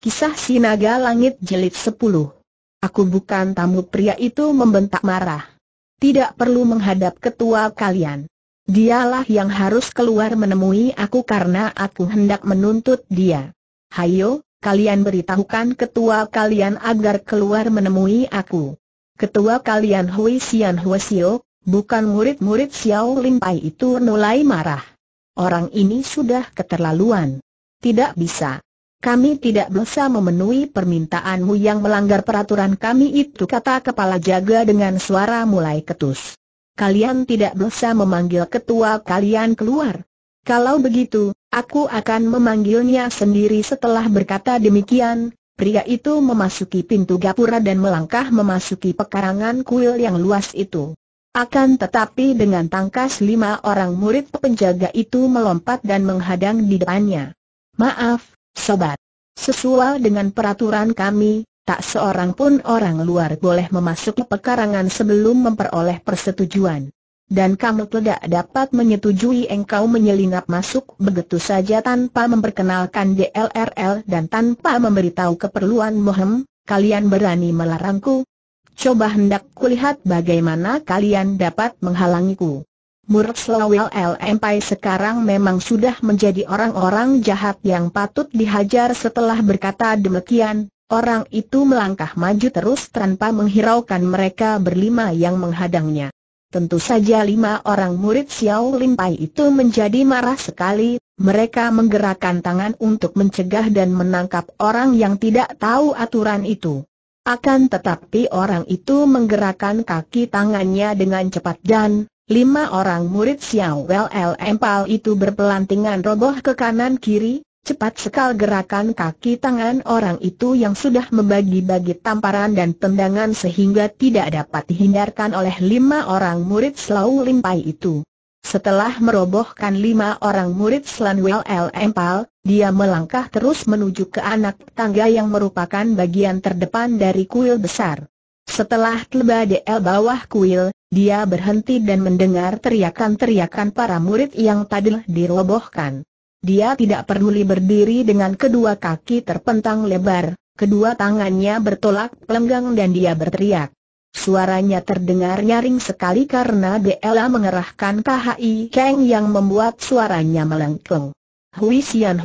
Kisah Sinaga langit Jelit 10. Aku bukan tamu pria itu membentak marah. Tidak perlu menghadap ketua kalian. Dialah yang harus keluar menemui aku karena aku hendak menuntut dia. Hayo, kalian beritahukan ketua kalian agar keluar menemui aku. Ketua kalian Hui Xian Huasio, bukan murid-murid Xiao Pai itu mulai marah. Orang ini sudah keterlaluan. Tidak bisa kami tidak bisa memenuhi permintaanmu yang melanggar peraturan kami itu kata kepala jaga dengan suara mulai ketus. Kalian tidak bisa memanggil ketua kalian keluar. Kalau begitu, aku akan memanggilnya sendiri setelah berkata demikian, pria itu memasuki pintu gapura dan melangkah memasuki pekarangan kuil yang luas itu. Akan tetapi dengan tangkas lima orang murid penjaga itu melompat dan menghadang di depannya. Maaf, Sobat, sesuai dengan peraturan kami, tak seorang pun orang luar boleh memasuki pekarangan sebelum memperoleh persetujuan. Dan kamu tidak dapat menyetujui engkau menyelinap masuk begitu saja tanpa memperkenalkan DLRL dan tanpa memberitahu keperluan Mohem, kalian berani melarangku? Coba hendak kulihat bagaimana kalian dapat menghalangiku murid L. Lempai sekarang memang sudah menjadi orang-orang jahat yang patut dihajar setelah berkata demikian, orang itu melangkah maju terus tanpa menghiraukan mereka berlima yang menghadangnya. Tentu saja lima orang murid Xiao Limpai itu menjadi marah sekali, mereka menggerakkan tangan untuk mencegah dan menangkap orang yang tidak tahu aturan itu. Akan tetapi orang itu menggerakkan kaki tangannya dengan cepat dan, Lima orang murid Xiao Wel Empal Pal itu berpelantingan roboh ke kanan-kiri, cepat sekali gerakan kaki tangan orang itu yang sudah membagi-bagi tamparan dan tendangan sehingga tidak dapat dihindarkan oleh lima orang murid Slau Limpai itu. Setelah merobohkan lima orang murid Slanwell L. Empal, dia melangkah terus menuju ke anak tangga yang merupakan bagian terdepan dari kuil besar. Setelah el bawah kuil, dia berhenti dan mendengar teriakan-teriakan para murid yang tadil dirobohkan. Dia tidak peduli berdiri dengan kedua kaki terpentang lebar, kedua tangannya bertolak pelenggang dan dia berteriak. Suaranya terdengar nyaring sekali karena Dela mengerahkan KHI Kang yang membuat suaranya melengkung. Hui Xian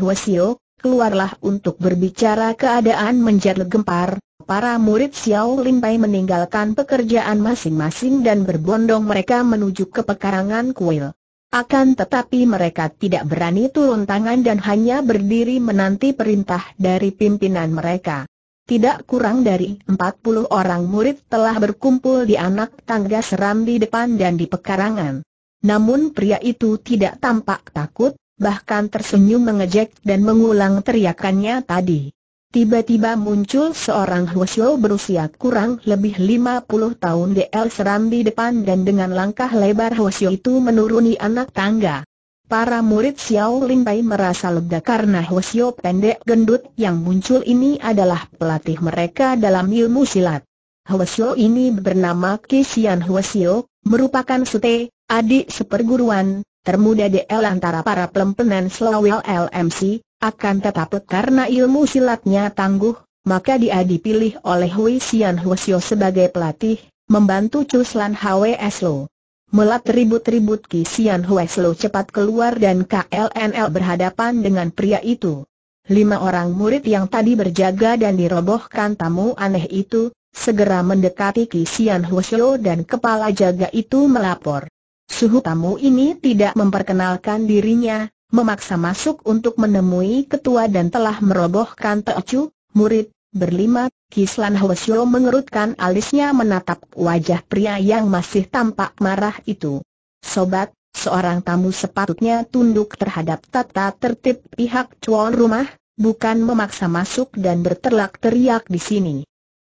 keluarlah untuk berbicara keadaan menjadi gempar, para murid Xiao Limpai meninggalkan pekerjaan masing-masing dan berbondong mereka menuju ke pekarangan kuil. Akan tetapi mereka tidak berani turun tangan dan hanya berdiri menanti perintah dari pimpinan mereka. Tidak kurang dari 40 orang murid telah berkumpul di anak tangga seram di depan dan di pekarangan. Namun pria itu tidak tampak takut, bahkan tersenyum mengejek dan mengulang teriakannya tadi. Tiba-tiba muncul seorang Huosyo berusia kurang lebih 50 tahun DL seram di depan dan dengan langkah lebar Huosyo itu menuruni anak tangga. Para murid Xiao Lin Pai merasa lega karena Huosyo pendek gendut yang muncul ini adalah pelatih mereka dalam ilmu silat. Huosyo ini bernama Kisian Huosyo, merupakan sute, adik seperguruan, termuda DL antara para pelempenan Slowel LMC, akan tetapi karena ilmu silatnya tangguh, maka dia dipilih oleh Hui Xian Huosio sebagai pelatih, membantu Chuslan HWS Lo. Melat ribut-ribut Ki Xian Hueslo cepat keluar dan KLNL berhadapan dengan pria itu. Lima orang murid yang tadi berjaga dan dirobohkan tamu aneh itu, segera mendekati Ki Xian Huosio dan kepala jaga itu melapor. Suhu tamu ini tidak memperkenalkan dirinya, memaksa masuk untuk menemui ketua dan telah merobohkan Teocu, murid, berlima, Kislan Hwasyo mengerutkan alisnya menatap wajah pria yang masih tampak marah itu. Sobat, seorang tamu sepatutnya tunduk terhadap tata tertib pihak tuan rumah, bukan memaksa masuk dan berterlak teriak di sini.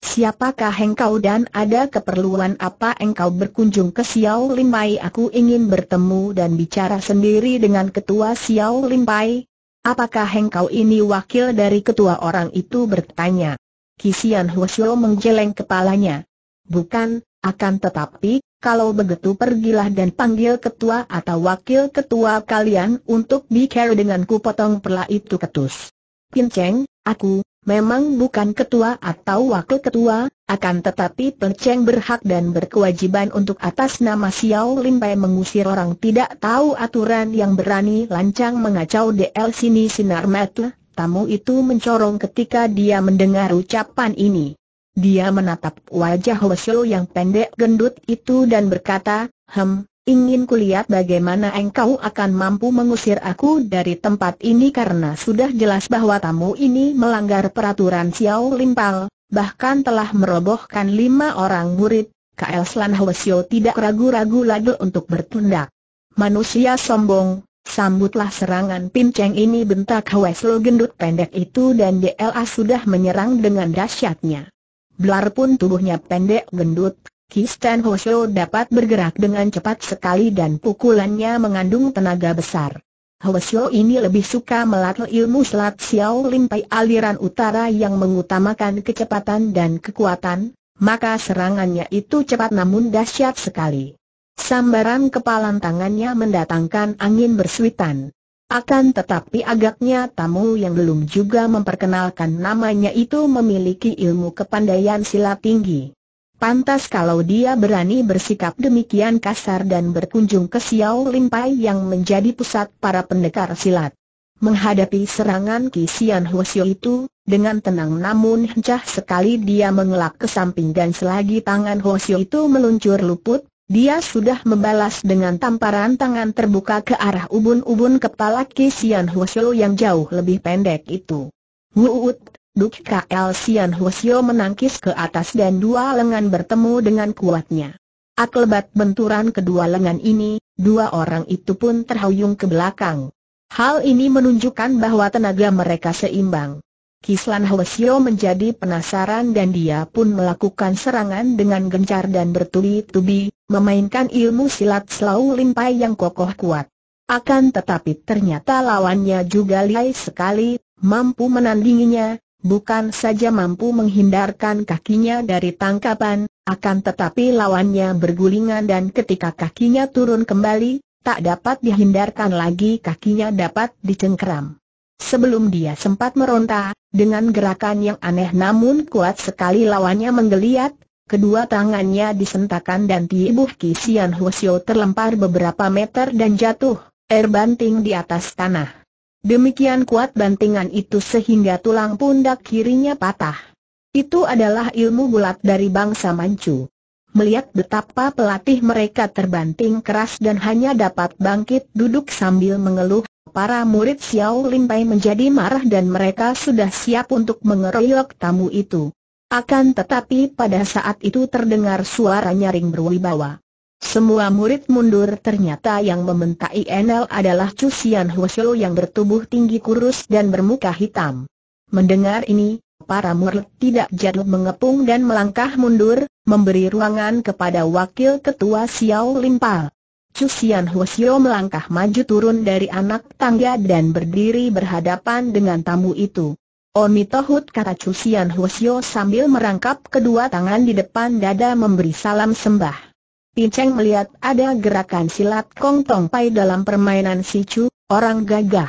Siapakah engkau dan ada keperluan apa engkau berkunjung ke Xiao Limpai? Aku ingin bertemu dan bicara sendiri dengan ketua Xiao Limpai. Apakah engkau ini wakil dari ketua orang itu bertanya? Kisian Huo menggeleng kepalanya. Bukan, akan tetapi, kalau begitu pergilah dan panggil ketua atau wakil ketua kalian untuk bicara denganku potong perla itu ketus. Pinceng, aku, Memang bukan ketua atau wakil ketua, akan tetapi Peceng berhak dan berkewajiban untuk atas nama Xiao Lim Pai mengusir orang tidak tahu aturan yang berani lancang mengacau DL sini sinar mata. Tamu itu mencorong ketika dia mendengar ucapan ini. Dia menatap wajah Hwasyo yang pendek gendut itu dan berkata, Hem, Ingin kulihat bagaimana engkau akan mampu mengusir aku dari tempat ini karena sudah jelas bahwa tamu ini melanggar peraturan Xiao Limpal, bahkan telah merobohkan lima orang murid. KL Slan Hwesio tidak ragu-ragu lagi untuk bertundak. Manusia sombong, sambutlah serangan pinceng ini bentak Hweslo gendut pendek itu dan DLA sudah menyerang dengan dahsyatnya. Belar pun tubuhnya pendek gendut, Kisten Hosho dapat bergerak dengan cepat sekali dan pukulannya mengandung tenaga besar. Hosho ini lebih suka melatih ilmu selat Xiao Limpai aliran utara yang mengutamakan kecepatan dan kekuatan, maka serangannya itu cepat namun dahsyat sekali. Sambaran kepalan tangannya mendatangkan angin bersuitan. Akan tetapi agaknya tamu yang belum juga memperkenalkan namanya itu memiliki ilmu kepandaian silat tinggi. Pantas kalau dia berani bersikap demikian kasar dan berkunjung ke Xiao Limpai yang menjadi pusat para pendekar silat. Menghadapi serangan Ki Sian itu, dengan tenang namun hencah sekali dia mengelak ke samping dan selagi tangan Hwasyo itu meluncur luput, dia sudah membalas dengan tamparan tangan terbuka ke arah ubun-ubun kepala Ki Sian yang jauh lebih pendek itu. Wuut Duk KL Sian Husio menangkis ke atas dan dua lengan bertemu dengan kuatnya. Aklebat benturan kedua lengan ini, dua orang itu pun terhuyung ke belakang. Hal ini menunjukkan bahwa tenaga mereka seimbang. Kislan Hwasyo menjadi penasaran dan dia pun melakukan serangan dengan gencar dan bertubi-tubi, memainkan ilmu silat selau limpai yang kokoh kuat. Akan tetapi ternyata lawannya juga lihai sekali, mampu menandinginya, bukan saja mampu menghindarkan kakinya dari tangkapan, akan tetapi lawannya bergulingan dan ketika kakinya turun kembali, tak dapat dihindarkan lagi kakinya dapat dicengkeram. Sebelum dia sempat meronta, dengan gerakan yang aneh namun kuat sekali lawannya menggeliat, kedua tangannya disentakan dan Tibuh Kisian Hwasyo terlempar beberapa meter dan jatuh, air banting di atas tanah. Demikian kuat bantingan itu sehingga tulang pundak kirinya patah. Itu adalah ilmu bulat dari bangsa Manchu. Melihat betapa pelatih mereka terbanting keras dan hanya dapat bangkit duduk sambil mengeluh, para murid Xiao Limpai menjadi marah dan mereka sudah siap untuk mengeroyok tamu itu. Akan tetapi pada saat itu terdengar suara nyaring berwibawa. Semua murid mundur ternyata yang meminta Enel adalah Cusian Huo yang bertubuh tinggi kurus dan bermuka hitam. Mendengar ini, para murid tidak jatuh mengepung dan melangkah mundur, memberi ruangan kepada Wakil Ketua Xiao Limpal. Cusian Huo melangkah maju turun dari anak tangga dan berdiri berhadapan dengan tamu itu. Omitohut kata Cusian Huo sambil merangkap kedua tangan di depan dada memberi salam sembah. Pinceng melihat ada gerakan silat Kong Tong Pai dalam permainan si Chu, orang gagah.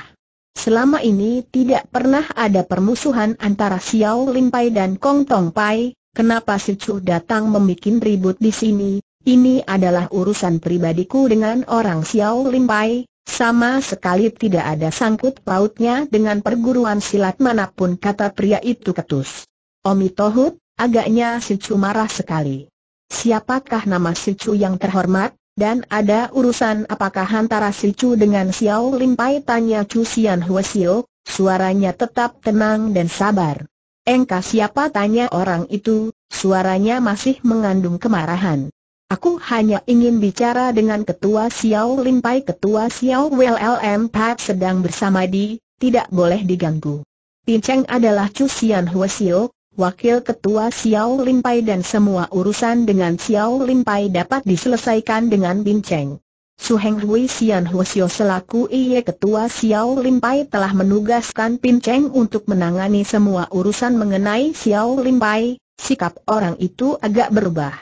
Selama ini tidak pernah ada permusuhan antara Xiao Lin Pai dan Kong Tong Pai, kenapa si Chu datang membuat ribut di sini? Ini adalah urusan pribadiku dengan orang Xiao Lin Pai, sama sekali tidak ada sangkut pautnya dengan perguruan silat manapun kata pria itu ketus. Omi Tohut, agaknya si Chu marah sekali. Siapakah nama si Chu yang terhormat? Dan ada urusan apakah antara si Chu dengan Xiao Limpai tanya Chu Xian Huasio, suaranya tetap tenang dan sabar. Engkau siapa tanya orang itu, suaranya masih mengandung kemarahan. Aku hanya ingin bicara dengan ketua Xiao Limpai ketua Xiao WLM Pat sedang bersama di, tidak boleh diganggu. Pinceng adalah Chu Xian Huasio, Wakil Ketua Xiao Limpai dan semua urusan dengan Xiao Limpai dapat diselesaikan dengan bincang. Su Heng Hui Xian Xiao selaku Iye Ketua Xiao Limpai telah menugaskan Pin Cheng untuk menangani semua urusan mengenai Xiao Limpai, sikap orang itu agak berubah.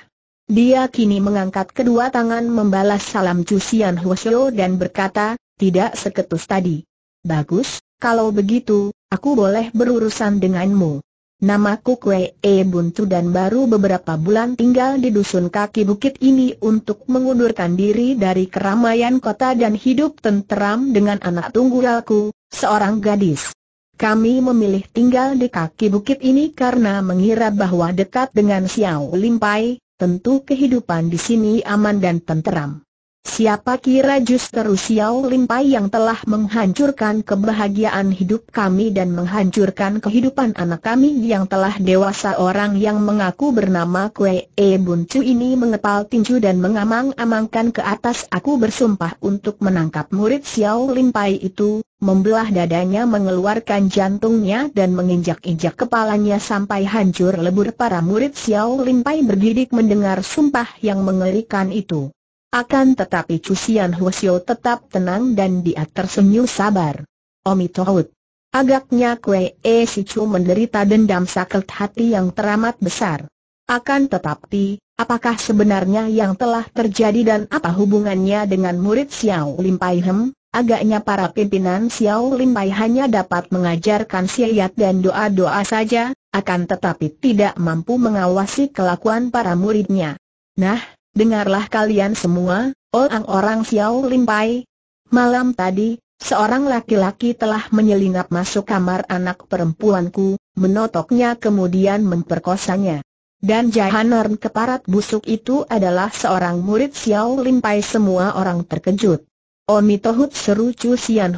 Dia kini mengangkat kedua tangan membalas salam Chu Xian Xiao dan berkata, tidak seketus tadi. Bagus, kalau begitu, aku boleh berurusan denganmu. Namaku Kue E Buntu dan baru beberapa bulan tinggal di dusun kaki bukit ini untuk mengundurkan diri dari keramaian kota dan hidup tenteram dengan anak tunggalku, seorang gadis. Kami memilih tinggal di kaki bukit ini karena mengira bahwa dekat dengan Xiao Limpai, tentu kehidupan di sini aman dan tenteram. Siapa kira justru Xiao Limpai yang telah menghancurkan kebahagiaan hidup kami dan menghancurkan kehidupan anak kami yang telah dewasa orang yang mengaku bernama Kue E Buncu ini mengepal tinju dan mengamang-amangkan ke atas aku bersumpah untuk menangkap murid Xiao Limpai itu, membelah dadanya mengeluarkan jantungnya dan menginjak-injak kepalanya sampai hancur lebur para murid Xiao Limpai bergidik mendengar sumpah yang mengerikan itu. Akan tetapi Cusian Hwasyo tetap tenang dan dia tersenyum sabar. Omi Tohut. Agaknya Kwe E Chu menderita dendam sakit hati yang teramat besar. Akan tetapi, apakah sebenarnya yang telah terjadi dan apa hubungannya dengan murid Xiao Lim Pai Hem? Agaknya para pimpinan Xiao Lim Pai hanya dapat mengajarkan siayat dan doa-doa saja, akan tetapi tidak mampu mengawasi kelakuan para muridnya. Nah, Dengarlah kalian semua, orang-orang Xiao Limpai. Malam tadi, seorang laki-laki telah menyelinap masuk kamar anak perempuanku, menotoknya kemudian memperkosanya. Dan Jahanar keparat busuk itu adalah seorang murid Xiao Limpai semua orang terkejut. Omitohut seru Chu Sian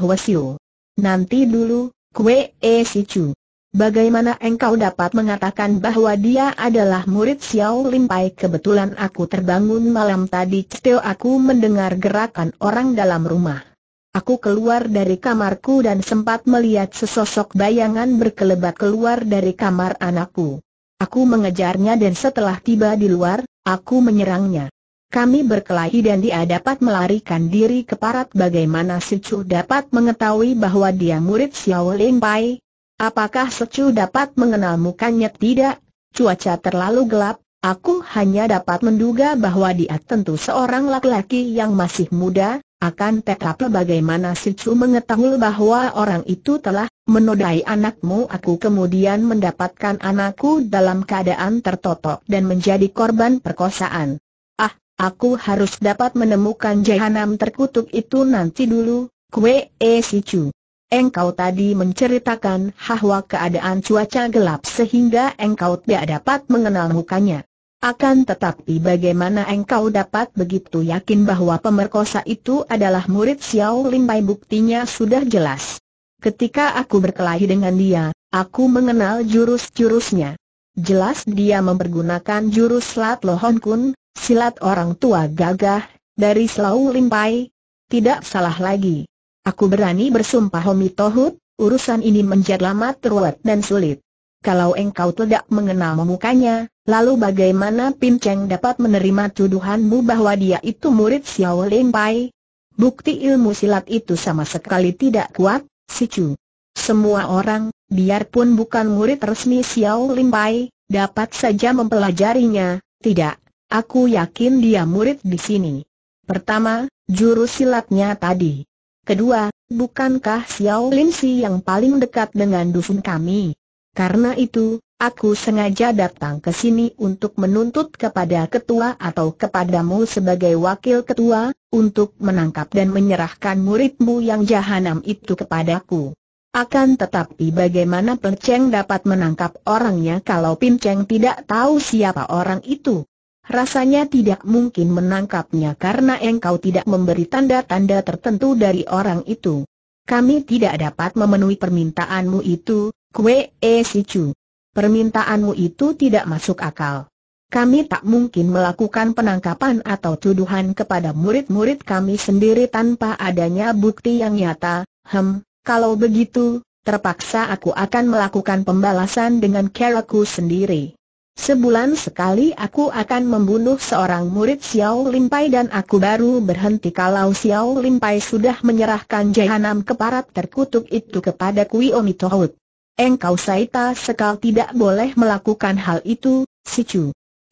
Nanti dulu, kue e si Chu. Bagaimana engkau dapat mengatakan bahwa dia adalah murid Xiao Limpai? Kebetulan aku terbangun malam tadi cetil aku mendengar gerakan orang dalam rumah. Aku keluar dari kamarku dan sempat melihat sesosok bayangan berkelebat keluar dari kamar anakku. Aku mengejarnya dan setelah tiba di luar, aku menyerangnya. Kami berkelahi dan dia dapat melarikan diri ke parat bagaimana si dapat mengetahui bahwa dia murid Xiao Limpai, Apakah Secu dapat mengenal mukanya? Tidak, cuaca terlalu gelap, aku hanya dapat menduga bahwa dia tentu seorang laki-laki yang masih muda, akan tetapi bagaimana Secu mengetahui bahwa orang itu telah menodai anakmu aku kemudian mendapatkan anakku dalam keadaan tertotok dan menjadi korban perkosaan. Ah, aku harus dapat menemukan jahanam terkutuk itu nanti dulu, kue eh, Secu. Engkau tadi menceritakan bahwa keadaan cuaca gelap sehingga engkau tidak dapat mengenal mukanya. Akan tetapi bagaimana engkau dapat begitu yakin bahwa pemerkosa itu adalah murid Xiao Limbai buktinya sudah jelas. Ketika aku berkelahi dengan dia, aku mengenal jurus-jurusnya. Jelas dia mempergunakan jurus Lat Lohon Kun, silat orang tua gagah, dari Xiao Limbai. Tidak salah lagi. Aku berani bersumpah Homi Tohut, urusan ini menjadi lama teruat dan sulit. Kalau engkau tidak mengenal mukanya, lalu bagaimana Pin Cheng dapat menerima tuduhanmu bahwa dia itu murid Xiao Ling Pai? Bukti ilmu silat itu sama sekali tidak kuat, si Chu. Semua orang, biarpun bukan murid resmi Xiao Ling Pai, dapat saja mempelajarinya, tidak. Aku yakin dia murid di sini. Pertama, jurus silatnya tadi. Kedua, bukankah Xiao Lin Si yang paling dekat dengan dusun kami? Karena itu, aku sengaja datang ke sini untuk menuntut kepada ketua atau kepadamu sebagai wakil ketua, untuk menangkap dan menyerahkan muridmu yang jahanam itu kepadaku. Akan tetapi bagaimana Pin Cheng dapat menangkap orangnya kalau Pin Cheng tidak tahu siapa orang itu? Rasanya tidak mungkin menangkapnya karena engkau tidak memberi tanda-tanda tertentu dari orang itu. Kami tidak dapat memenuhi permintaanmu itu, kue e Sichu. Permintaanmu itu tidak masuk akal. Kami tak mungkin melakukan penangkapan atau tuduhan kepada murid-murid kami sendiri tanpa adanya bukti yang nyata, hem, kalau begitu, terpaksa aku akan melakukan pembalasan dengan caraku sendiri. Sebulan sekali aku akan membunuh seorang murid Xiao Limpai dan aku baru berhenti kalau Xiao Limpai sudah menyerahkan jahanam keparat terkutuk itu kepada Kui Omitohut. Engkau Saita sekal tidak boleh melakukan hal itu, si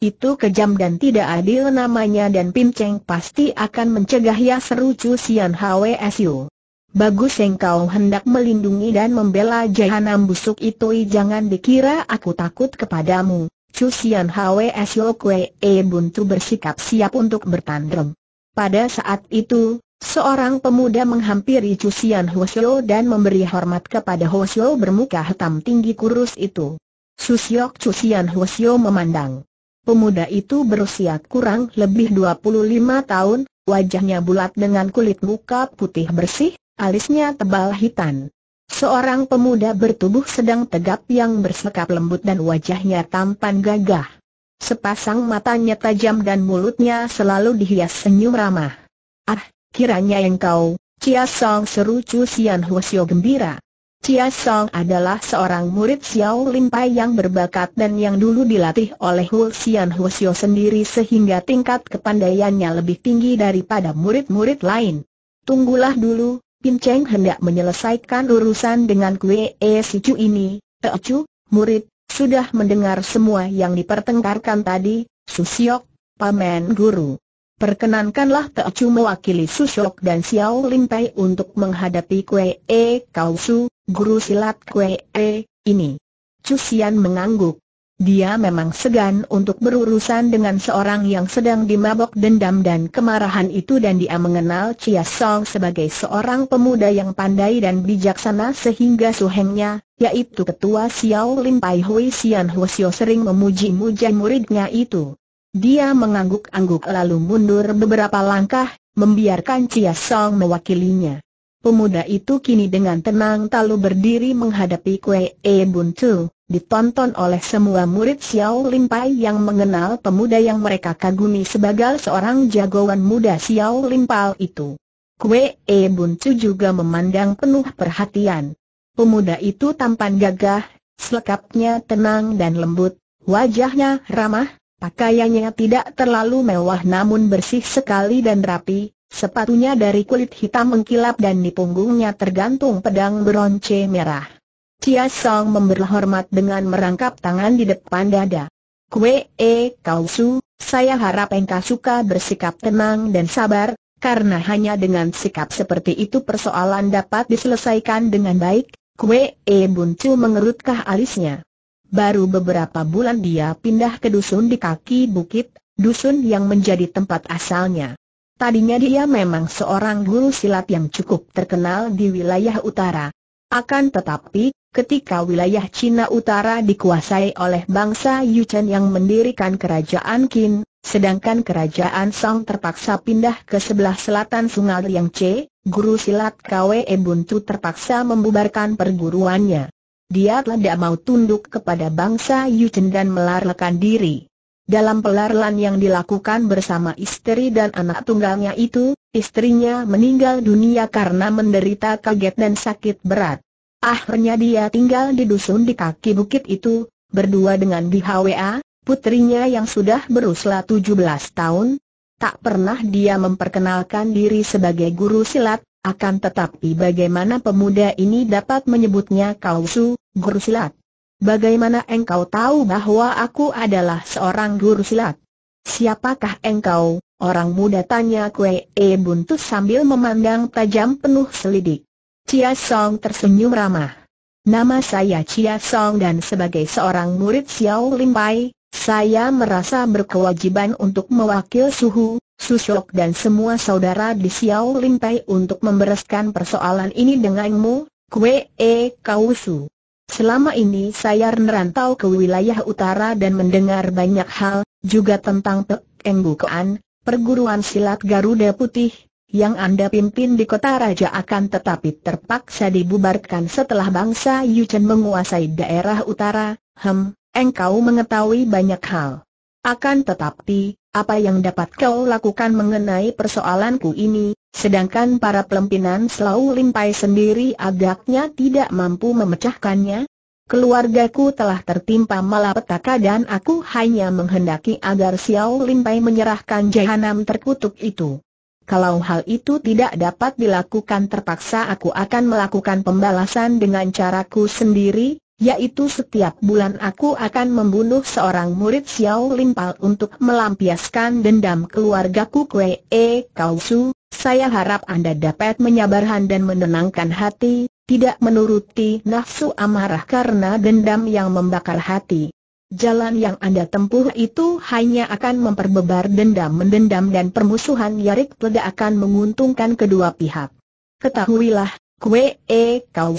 Itu kejam dan tidak adil namanya dan Pim Cheng pasti akan mencegah ya seru Chu Sian Hwsu. Bagus engkau hendak melindungi dan membela jahanam busuk itu jangan dikira aku takut kepadamu. Cusian Hws Kwe E Buntu bersikap siap untuk bertandem. Pada saat itu, seorang pemuda menghampiri Cusian Hwasyo dan memberi hormat kepada Hwasyo bermuka hitam tinggi kurus itu. Xian Cusian Hwasyo memandang. Pemuda itu berusia kurang lebih 25 tahun, wajahnya bulat dengan kulit muka putih bersih, alisnya tebal hitam. Seorang pemuda bertubuh sedang tegap yang bersekap lembut dan wajahnya tampan gagah. Sepasang matanya tajam dan mulutnya selalu dihias senyum ramah. Ah, kiranya kau, Chia Song seru Chu Sian Huosio gembira. Chia Song adalah seorang murid Xiao Lin Pai yang berbakat dan yang dulu dilatih oleh Hu Xian Huosio sendiri sehingga tingkat kepandaiannya lebih tinggi daripada murid-murid lain. Tunggulah dulu, Pin Cheng hendak menyelesaikan urusan dengan Kue E si Chu ini, E Chu, murid, sudah mendengar semua yang dipertengkarkan tadi, Susyok, paman guru. Perkenankanlah Te Chu mewakili Susyok dan Xiao Lin Pei untuk menghadapi Kue E Kau Su, guru silat Kue E, ini. Chusian mengangguk. Dia memang segan untuk berurusan dengan seorang yang sedang dimabok dendam dan kemarahan itu dan dia mengenal Chia Song sebagai seorang pemuda yang pandai dan bijaksana sehingga suhengnya, yaitu ketua Xiao Lin Pai Hui Sian Xiao, sering memuji muji muridnya itu. Dia mengangguk-angguk lalu mundur beberapa langkah, membiarkan Chia Song mewakilinya. Pemuda itu kini dengan tenang talu berdiri menghadapi Kue E Bun ditonton oleh semua murid Xiao Pai yang mengenal pemuda yang mereka kagumi sebagai seorang jagoan muda Xiao Pai itu. Kue E Bun juga memandang penuh perhatian. Pemuda itu tampan gagah, selekapnya tenang dan lembut, wajahnya ramah, pakaiannya tidak terlalu mewah namun bersih sekali dan rapi, Sepatunya dari kulit hitam mengkilap dan di punggungnya tergantung pedang bronce merah. Chia Song memberi hormat dengan merangkap tangan di depan dada. Kue E Kau Su, saya harap engkau suka bersikap tenang dan sabar, karena hanya dengan sikap seperti itu persoalan dapat diselesaikan dengan baik. Kue E Buncu mengerutkah alisnya. Baru beberapa bulan dia pindah ke dusun di kaki bukit, dusun yang menjadi tempat asalnya. Tadinya dia memang seorang guru silat yang cukup terkenal di wilayah utara. Akan tetapi, ketika wilayah Cina Utara dikuasai oleh bangsa Yuchen yang mendirikan kerajaan Qin, sedangkan kerajaan Song terpaksa pindah ke sebelah selatan Sungai Liang Che, guru silat Kwe Buntu terpaksa membubarkan perguruannya. Dia tidak mau tunduk kepada bangsa Yuchen dan melarikan diri. Dalam pelarlan yang dilakukan bersama istri dan anak tunggalnya itu, istrinya meninggal dunia karena menderita kaget dan sakit berat. Akhirnya dia tinggal di dusun di kaki bukit itu, berdua dengan DHWA, putrinya yang sudah berusia 17 tahun. Tak pernah dia memperkenalkan diri sebagai guru silat, akan tetapi bagaimana pemuda ini dapat menyebutnya kausu, guru silat. Bagaimana engkau tahu bahwa aku adalah seorang guru silat? Siapakah engkau, orang muda tanya Kue E Buntu sambil memandang tajam penuh selidik. Chia Song tersenyum ramah. Nama saya Chia Song dan sebagai seorang murid Xiao Lim Pai, saya merasa berkewajiban untuk mewakil Suhu, Shok dan semua saudara di Xiao Lim Pai untuk membereskan persoalan ini denganmu, Kue E Kausu. Selama ini saya merantau ke wilayah utara dan mendengar banyak hal, juga tentang Pek perguruan silat Garuda Putih, yang Anda pimpin di kota raja akan tetapi terpaksa dibubarkan setelah bangsa Yuchen menguasai daerah utara, hem, engkau mengetahui banyak hal. Akan tetapi, apa yang dapat kau lakukan mengenai persoalanku ini, sedangkan para pelempinan selalu limpai sendiri agaknya tidak mampu memecahkannya? Keluargaku telah tertimpa malapetaka dan aku hanya menghendaki agar Xiao Limpai menyerahkan jahanam terkutuk itu. Kalau hal itu tidak dapat dilakukan terpaksa aku akan melakukan pembalasan dengan caraku sendiri, yaitu setiap bulan aku akan membunuh seorang murid Xiao Limpal untuk melampiaskan dendam keluargaku Kue E Kau Saya harap Anda dapat menyabarkan dan menenangkan hati, tidak menuruti nafsu amarah karena dendam yang membakar hati. Jalan yang Anda tempuh itu hanya akan memperbebar dendam-mendendam dan permusuhan Yarik tidak akan menguntungkan kedua pihak. Ketahuilah, Kue E Kau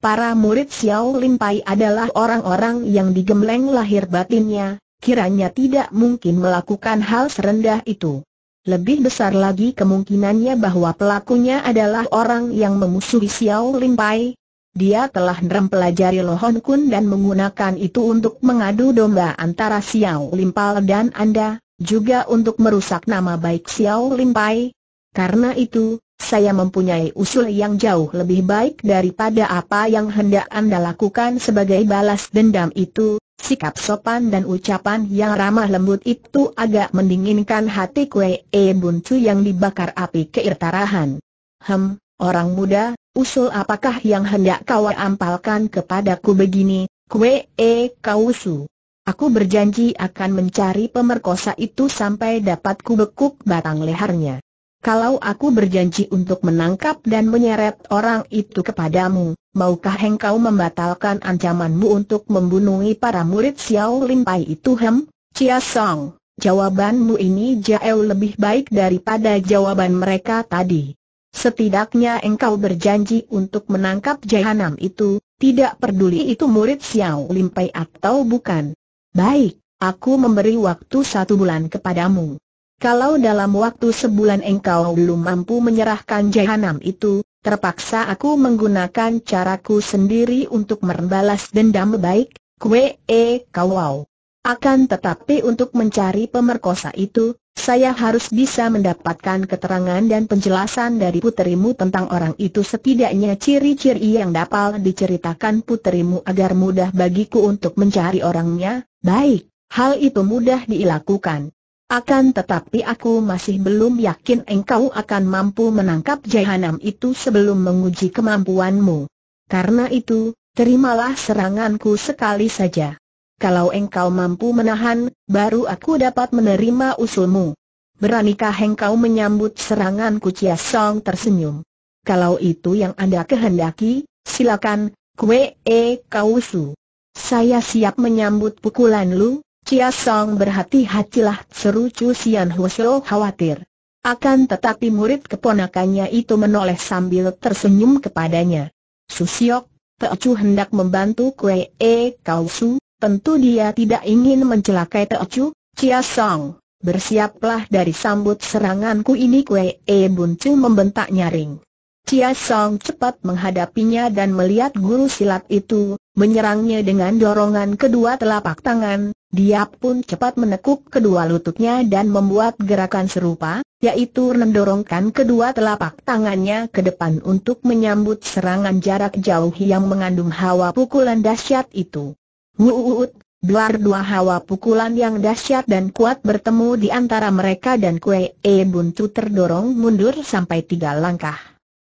Para murid Xiao Limpai adalah orang-orang yang digembleng lahir batinnya, kiranya tidak mungkin melakukan hal serendah itu. Lebih besar lagi kemungkinannya bahwa pelakunya adalah orang yang memusuhi Xiao Limpai. Dia telah mempelajari Lohon Kun dan menggunakan itu untuk mengadu domba antara Xiao Limpal dan Anda, juga untuk merusak nama baik Xiao Limpai. Karena itu, saya mempunyai usul yang jauh lebih baik daripada apa yang hendak Anda lakukan sebagai balas dendam itu, sikap sopan dan ucapan yang ramah lembut itu agak mendinginkan hati kue e buntu yang dibakar api keirtarahan. Hem, orang muda, usul apakah yang hendak kau ampalkan kepadaku begini, kue e kausu? Aku berjanji akan mencari pemerkosa itu sampai dapat kubekuk batang lehernya kalau aku berjanji untuk menangkap dan menyeret orang itu kepadamu, maukah engkau membatalkan ancamanmu untuk membunuh para murid Xiao Lin Pai itu hem? Chia Song, jawabanmu ini jauh lebih baik daripada jawaban mereka tadi. Setidaknya engkau berjanji untuk menangkap jahanam itu, tidak peduli itu murid Xiao Lin Pai atau bukan. Baik, aku memberi waktu satu bulan kepadamu. Kalau dalam waktu sebulan engkau belum mampu menyerahkan jahanam itu, terpaksa aku menggunakan caraku sendiri untuk merembalas dendam baik, kue e kawau. Akan tetapi untuk mencari pemerkosa itu, saya harus bisa mendapatkan keterangan dan penjelasan dari puterimu tentang orang itu setidaknya ciri-ciri yang dapat diceritakan puterimu agar mudah bagiku untuk mencari orangnya, baik, hal itu mudah dilakukan. Akan tetapi aku masih belum yakin engkau akan mampu menangkap jahanam itu sebelum menguji kemampuanmu. Karena itu, terimalah seranganku sekali saja. Kalau engkau mampu menahan, baru aku dapat menerima usulmu. Beranikah engkau menyambut seranganku Chia Song tersenyum. Kalau itu yang Anda kehendaki, silakan, kue e kausu. Saya siap menyambut pukulan lu, Cia Song berhati-hatilah seru Chu Sian Hwasyo khawatir. Akan tetapi murid keponakannya itu menoleh sambil tersenyum kepadanya. Susiok, Chu hendak membantu Kue E Kau Su, tentu dia tidak ingin mencelakai Chu, Cia Song. Bersiaplah dari sambut seranganku ini Kue E Buncu membentak nyaring. Chia Song cepat menghadapinya dan melihat guru silat itu, menyerangnya dengan dorongan kedua telapak tangan, dia pun cepat menekuk kedua lututnya dan membuat gerakan serupa, yaitu mendorongkan kedua telapak tangannya ke depan untuk menyambut serangan jarak jauh yang mengandung hawa pukulan dahsyat itu. Wuut! duar dua hawa pukulan yang dahsyat dan kuat bertemu di antara mereka dan Kue E Buntu terdorong mundur sampai tiga langkah.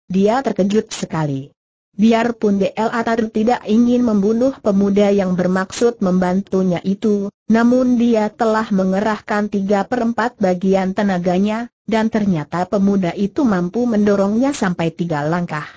Dia terkejut sekali. Biarpun DL Atar tidak ingin membunuh pemuda yang bermaksud membantunya itu, namun dia telah mengerahkan tiga perempat bagian tenaganya, dan ternyata pemuda itu mampu mendorongnya sampai tiga langkah.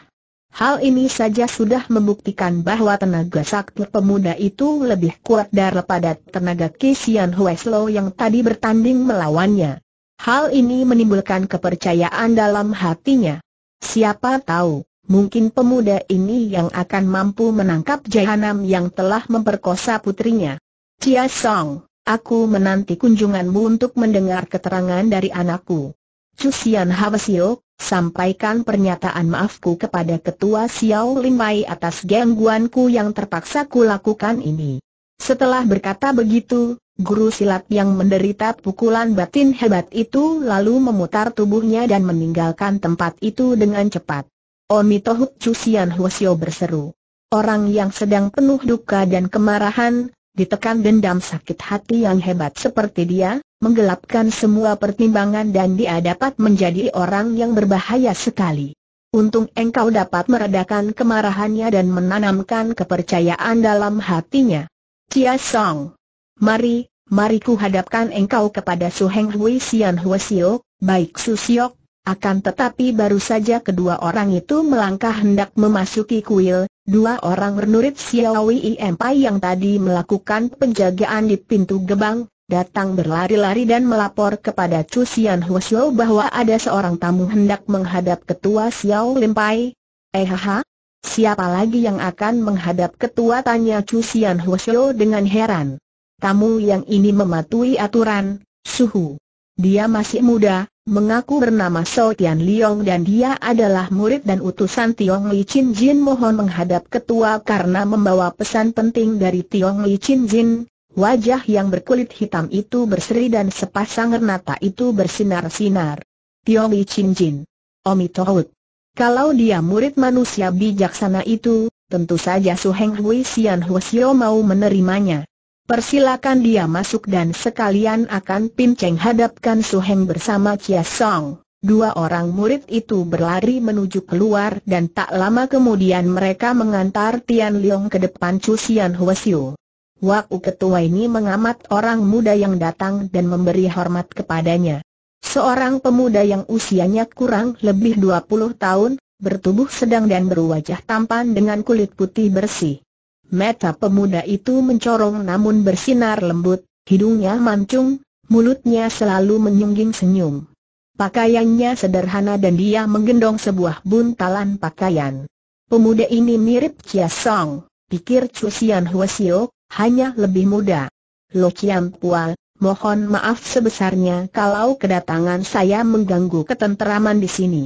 Hal ini saja sudah membuktikan bahwa tenaga sakti pemuda itu lebih kuat daripada tenaga Kisian Hueslo yang tadi bertanding melawannya. Hal ini menimbulkan kepercayaan dalam hatinya. Siapa tahu, mungkin pemuda ini yang akan mampu menangkap Jahanam yang telah memperkosa putrinya. Cia Song, aku menanti kunjunganmu untuk mendengar keterangan dari anakku. Cusian Havasio, sampaikan pernyataan maafku kepada Ketua Xiao Limai atas gangguanku yang terpaksa kulakukan ini. Setelah berkata begitu, guru silat yang menderita pukulan batin hebat itu lalu memutar tubuhnya dan meninggalkan tempat itu dengan cepat. Omi Tohut Cusian berseru. Orang yang sedang penuh duka dan kemarahan, ditekan dendam sakit hati yang hebat seperti dia, menggelapkan semua pertimbangan dan dia dapat menjadi orang yang berbahaya sekali. Untung engkau dapat meredakan kemarahannya dan menanamkan kepercayaan dalam hatinya. Cia Song. Mari, mari ku hadapkan engkau kepada Su Heng Hui Sian Huasio, baik Su Siok, akan tetapi baru saja kedua orang itu melangkah hendak memasuki kuil, dua orang renurit Xiaowei Empai yang tadi melakukan penjagaan di pintu gebang, datang berlari-lari dan melapor kepada Chu Xian Huo bahwa ada seorang tamu hendak menghadap ketua Xiao Limpai. Eh ha, Siapa lagi yang akan menghadap ketua tanya Chu Xian Huo dengan heran. Tamu yang ini mematuhi aturan, suhu. Dia masih muda, mengaku bernama So Tian Liong dan dia adalah murid dan utusan Tiong Li Chin Jin mohon menghadap ketua karena membawa pesan penting dari Tiong Li Chin Jin. Wajah yang berkulit hitam itu berseri dan sepasang renata itu bersinar-sinar. Tiong Li Chin Jin. Omi Tohut. Kalau dia murid manusia bijaksana itu, tentu saja Su Heng Hui Sian Hwasyo mau menerimanya. Persilakan dia masuk dan sekalian akan Pin Cheng hadapkan Su Heng bersama Chia Song. Dua orang murid itu berlari menuju keluar dan tak lama kemudian mereka mengantar Tian Liang ke depan Chu Xian Sian Wak U ketua ini mengamat orang muda yang datang dan memberi hormat kepadanya. Seorang pemuda yang usianya kurang lebih 20 tahun, bertubuh sedang dan berwajah tampan dengan kulit putih bersih. Meta pemuda itu mencorong namun bersinar lembut, hidungnya mancung, mulutnya selalu menyungging senyum. Pakaiannya sederhana dan dia menggendong sebuah buntalan pakaian. Pemuda ini mirip Chia Song, pikir Chu Sian Huasio, hanya lebih muda. Lo Chiam Pual, mohon maaf sebesarnya kalau kedatangan saya mengganggu ketenteraman di sini.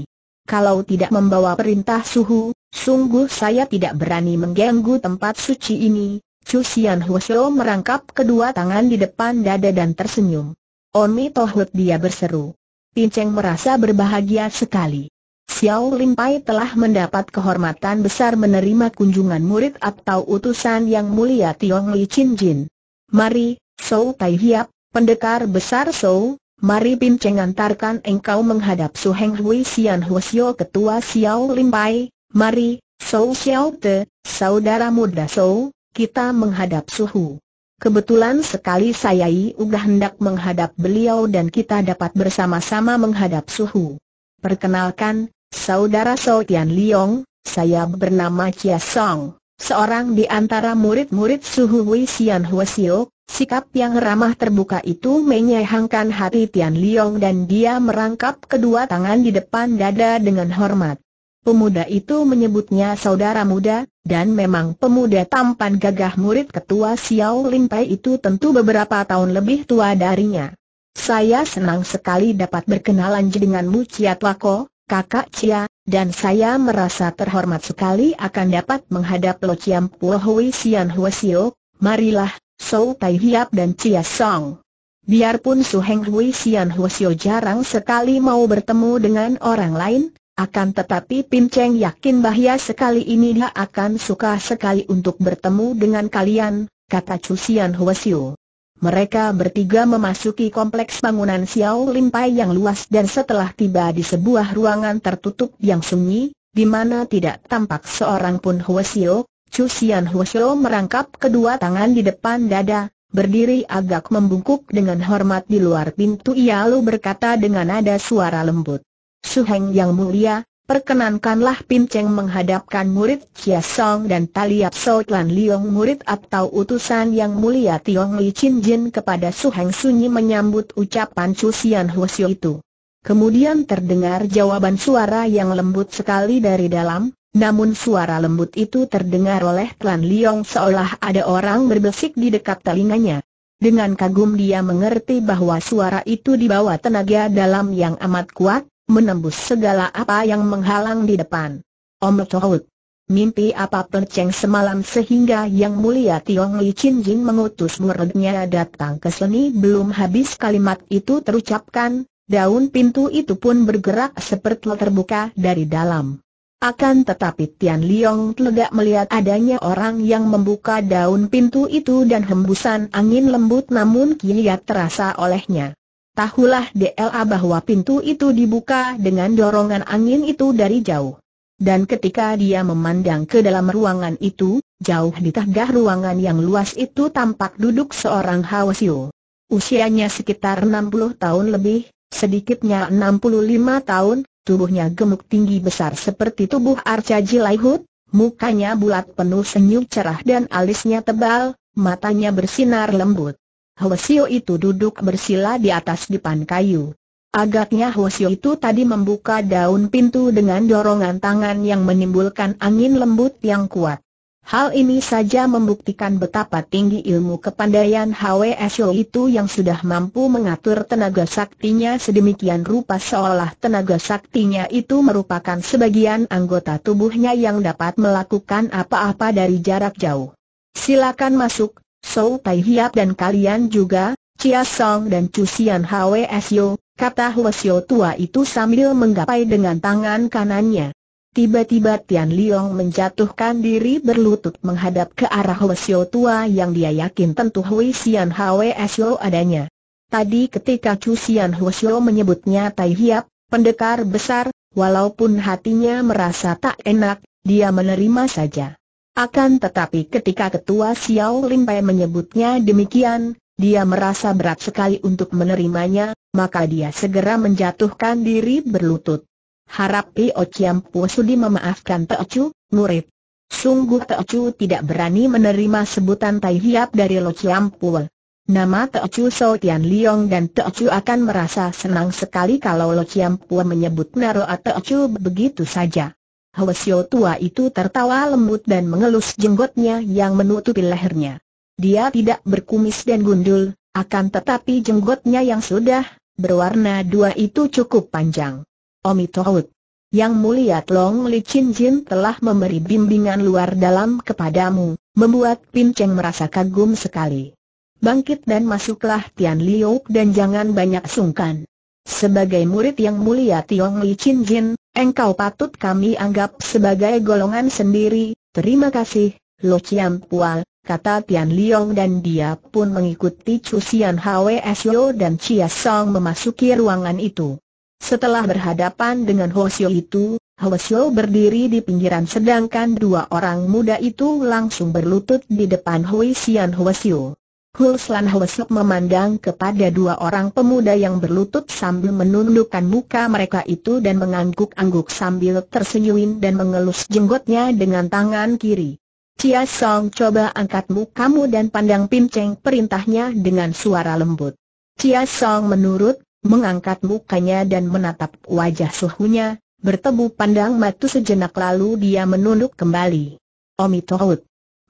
Kalau tidak membawa perintah suhu, Sungguh saya tidak berani mengganggu tempat suci ini. Chu Xian Huo merangkap kedua tangan di depan dada dan tersenyum. Oni Tohut dia berseru. Pin Cheng merasa berbahagia sekali. Xiao Lin Pai telah mendapat kehormatan besar menerima kunjungan murid atau utusan yang mulia Tiong Li Chin Jin. Mari, Shou Tai Hiap, pendekar besar Shou, mari Pin Cheng antarkan engkau menghadap Su Heng Hui Xian Huo Ketua Xiao Lin Pai, Mari, Sou Xiaote, saudara muda Sou, kita menghadap suhu. Kebetulan sekali saya udah hendak menghadap beliau dan kita dapat bersama-sama menghadap suhu. Perkenalkan, saudara Sou Tian Liong, saya bernama Chia Song, seorang di antara murid-murid suhu Wei Xian Xiao. Sikap yang ramah terbuka itu menyehangkan hati Tian Liong dan dia merangkap kedua tangan di depan dada dengan hormat. Pemuda itu menyebutnya saudara muda, dan memang pemuda tampan gagah murid ketua Xiao Lin Pai itu tentu beberapa tahun lebih tua darinya. Saya senang sekali dapat berkenalan dengan denganmu Cia Tuako, kakak Chia, dan saya merasa terhormat sekali akan dapat menghadap Lo Chiam Puo Hui Sian Hua Sio, marilah, Sou Tai Hiap dan Chia Song. Biarpun Su Heng Hui Xian Hua Sio jarang sekali mau bertemu dengan orang lain, akan tetapi Pin Cheng yakin bahaya sekali ini dia akan suka sekali untuk bertemu dengan kalian, kata Xian Cusian Xiu. Mereka bertiga memasuki kompleks bangunan Xiao Limpai yang luas dan setelah tiba di sebuah ruangan tertutup yang sunyi, di mana tidak tampak seorang pun Xian Cusian Xiu merangkap kedua tangan di depan dada, berdiri agak membungkuk dengan hormat di luar pintu Ia lalu berkata dengan nada suara lembut. Suheng yang mulia, perkenankanlah Pinceng menghadapkan murid Chia Song dan Taliap So Tlan Liong murid atau utusan yang mulia Tiong Li Chin Jin kepada Suheng Sunyi menyambut ucapan Cusian Siu itu. Kemudian terdengar jawaban suara yang lembut sekali dari dalam, namun suara lembut itu terdengar oleh Tlan Liong seolah ada orang berbesik di dekat telinganya. Dengan kagum dia mengerti bahwa suara itu dibawa tenaga dalam yang amat kuat, menembus segala apa yang menghalang di depan. Om Tohut. Mimpi apa penceng semalam sehingga yang mulia Tiong Li Chin Jin mengutus muridnya datang ke sini belum habis kalimat itu terucapkan, daun pintu itu pun bergerak seperti terbuka dari dalam. Akan tetapi Tian Liong tidak melihat adanya orang yang membuka daun pintu itu dan hembusan angin lembut namun kiat terasa olehnya. Tahulah DLA bahwa pintu itu dibuka dengan dorongan angin itu dari jauh. Dan ketika dia memandang ke dalam ruangan itu, jauh di tengah ruangan yang luas itu tampak duduk seorang Hawasio. Usianya sekitar 60 tahun lebih, sedikitnya 65 tahun, tubuhnya gemuk tinggi besar seperti tubuh Arca Jilaihut, mukanya bulat penuh senyum cerah dan alisnya tebal, matanya bersinar lembut. Hwasio itu duduk bersila di atas dipan kayu. Agaknya Hwasio itu tadi membuka daun pintu dengan dorongan tangan yang menimbulkan angin lembut yang kuat. Hal ini saja membuktikan betapa tinggi ilmu kepandaian Hwasio itu yang sudah mampu mengatur tenaga saktinya sedemikian rupa seolah tenaga saktinya itu merupakan sebagian anggota tubuhnya yang dapat melakukan apa-apa dari jarak jauh. Silakan masuk, Sou Tai Hiap dan kalian juga, Chia Song dan Chu Sian Hwe Sio, kata Hwe Sio tua itu sambil menggapai dengan tangan kanannya. Tiba-tiba Tian Liong menjatuhkan diri berlutut menghadap ke arah Hwe Sio tua yang dia yakin tentu Hwe Sian Hwe Sio adanya. Tadi ketika Chu Sian Hwe Sio menyebutnya Tai Hiap, pendekar besar, walaupun hatinya merasa tak enak, dia menerima saja. Akan tetapi ketika ketua Xiao Limpai menyebutnya demikian, dia merasa berat sekali untuk menerimanya, maka dia segera menjatuhkan diri berlutut. Harap Pio Chiam Pu Sudi memaafkan Chu, murid. Sungguh Chu tidak berani menerima sebutan Tai Hiap dari Lo Chiam Pu. Nama Chu So Tian Liong dan Chu akan merasa senang sekali kalau Lo Chiam Pu menyebut Naro Chu begitu saja. Hwasyo tua itu tertawa lembut dan mengelus jenggotnya yang menutupi lehernya. Dia tidak berkumis dan gundul, akan tetapi jenggotnya yang sudah berwarna dua itu cukup panjang. Omi Tohut. Yang mulia Tlong Li Chin Jin telah memberi bimbingan luar dalam kepadamu, membuat Pin Cheng merasa kagum sekali. Bangkit dan masuklah Tian Liu dan jangan banyak sungkan. Sebagai murid yang mulia Tiong Li Chin Jin, engkau patut kami anggap sebagai golongan sendiri, terima kasih, Lo Chiam Pual, kata Tian Liong dan dia pun mengikuti Chu Sian Hwe Sio dan Chia Song memasuki ruangan itu. Setelah berhadapan dengan Ho Sio itu, Ho Sio berdiri di pinggiran sedangkan dua orang muda itu langsung berlutut di depan Hui Sian Ho Sio. Hulslan Hulsuk memandang kepada dua orang pemuda yang berlutut sambil menundukkan muka mereka itu dan mengangguk-angguk sambil tersenyum dan mengelus jenggotnya dengan tangan kiri. Cia Song coba angkat mukamu dan pandang pinceng perintahnya dengan suara lembut. Cia Song menurut, mengangkat mukanya dan menatap wajah suhunya, bertemu pandang matu sejenak lalu dia menunduk kembali. Omitohut,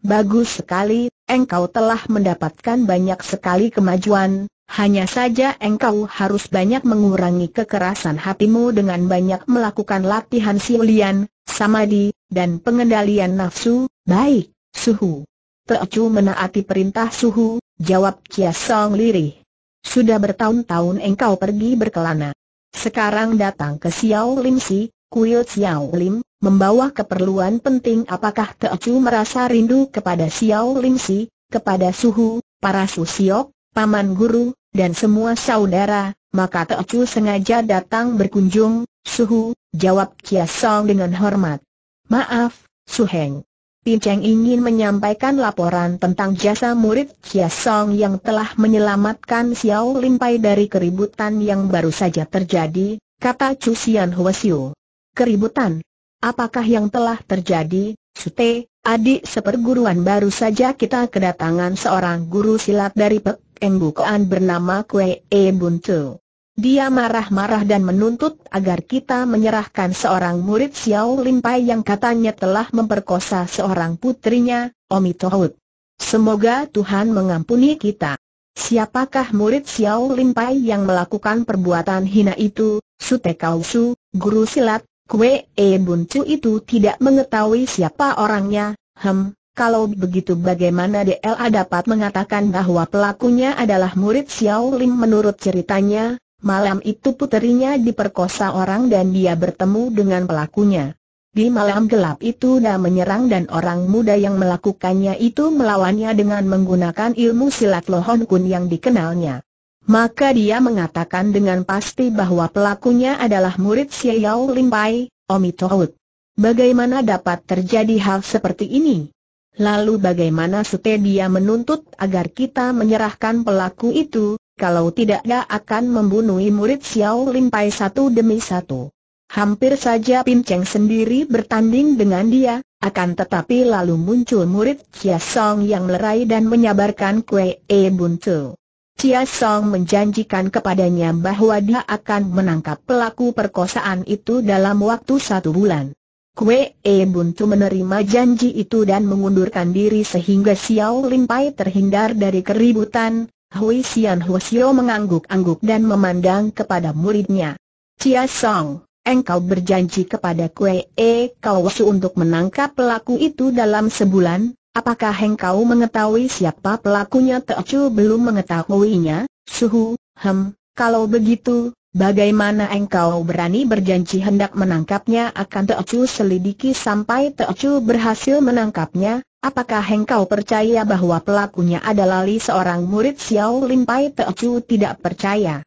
Bagus sekali, engkau telah mendapatkan banyak sekali kemajuan, hanya saja engkau harus banyak mengurangi kekerasan hatimu dengan banyak melakukan latihan siulian, samadi, dan pengendalian nafsu, baik, suhu. Teocu menaati perintah suhu, jawab Chia Song lirih. Sudah bertahun-tahun engkau pergi berkelana. Sekarang datang ke Xiao Lim Si, kuil Xiao Lim, membawa keperluan penting apakah Teocu merasa rindu kepada Xiao Lingsi, kepada Suhu, para Susiok, Paman Guru, dan semua saudara, maka Teocu sengaja datang berkunjung, Suhu, jawab Kia Song dengan hormat. Maaf, Su Suheng. Cheng ingin menyampaikan laporan tentang jasa murid Kia Song yang telah menyelamatkan Xiao Limpai dari keributan yang baru saja terjadi, kata Chu Xian Hua Xiu. Keributan? Apakah yang telah terjadi, Sute, adik seperguruan baru saja kita kedatangan seorang guru silat dari Pek Bukoan bernama Kue E Buntu. Dia marah-marah dan menuntut agar kita menyerahkan seorang murid Xiao Limpai yang katanya telah memperkosa seorang putrinya, Omi Tohut. Semoga Tuhan mengampuni kita. Siapakah murid Xiao Limpai yang melakukan perbuatan hina itu? Sute Kausu, guru silat, Kue E Buncu itu tidak mengetahui siapa orangnya, hem, kalau begitu bagaimana DLA dapat mengatakan bahwa pelakunya adalah murid Xiao Lim menurut ceritanya, malam itu puterinya diperkosa orang dan dia bertemu dengan pelakunya. Di malam gelap itu dia menyerang dan orang muda yang melakukannya itu melawannya dengan menggunakan ilmu silat lohon kun yang dikenalnya maka dia mengatakan dengan pasti bahwa pelakunya adalah murid Xiao Limpai, Omi Tohut. Bagaimana dapat terjadi hal seperti ini? Lalu bagaimana dia menuntut agar kita menyerahkan pelaku itu, kalau tidak dia akan membunuh murid Xiao Limpai satu demi satu. Hampir saja Pin Cheng sendiri bertanding dengan dia, akan tetapi lalu muncul murid Chia Song yang lerai dan menyabarkan kue E Buntu. Chia Song menjanjikan kepadanya bahwa dia akan menangkap pelaku perkosaan itu dalam waktu satu bulan. Kue E Buntu menerima janji itu dan mengundurkan diri sehingga Xiao Lin Pai terhindar dari keributan. Hui Xian Xiao mengangguk-angguk dan memandang kepada muridnya. Chia Song, engkau berjanji kepada Kue E Kau untuk menangkap pelaku itu dalam sebulan, Apakah engkau mengetahui siapa pelakunya Teochu belum mengetahuinya, suhu, hem, kalau begitu, bagaimana engkau berani berjanji hendak menangkapnya akan teochu selidiki sampai teochu berhasil menangkapnya, apakah engkau percaya bahwa pelakunya adalah Li seorang murid Xiao Limpai Teochu tidak percaya.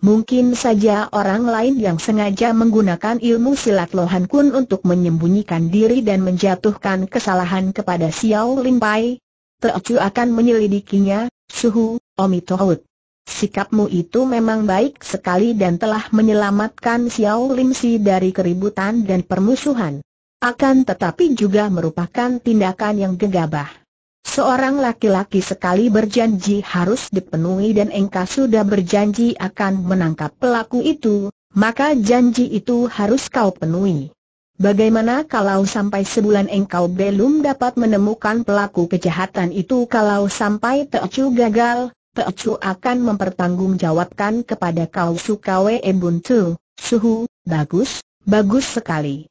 Mungkin saja orang lain yang sengaja menggunakan ilmu silat Lohan Kun untuk menyembunyikan diri dan menjatuhkan kesalahan kepada Xiao Lin Pai. Teocu akan menyelidikinya, Suhu, Omi Tohut. Sikapmu itu memang baik sekali dan telah menyelamatkan Xiao Lim Si dari keributan dan permusuhan. Akan tetapi juga merupakan tindakan yang gegabah. Seorang laki-laki sekali berjanji harus dipenuhi dan engkau sudah berjanji akan menangkap pelaku itu, maka janji itu harus kau penuhi. Bagaimana kalau sampai sebulan engkau belum dapat menemukan pelaku kejahatan itu kalau sampai Teocu gagal, Teocu akan mempertanggungjawabkan kepada kau Sukawe Ebuntu, Suhu, bagus, bagus sekali.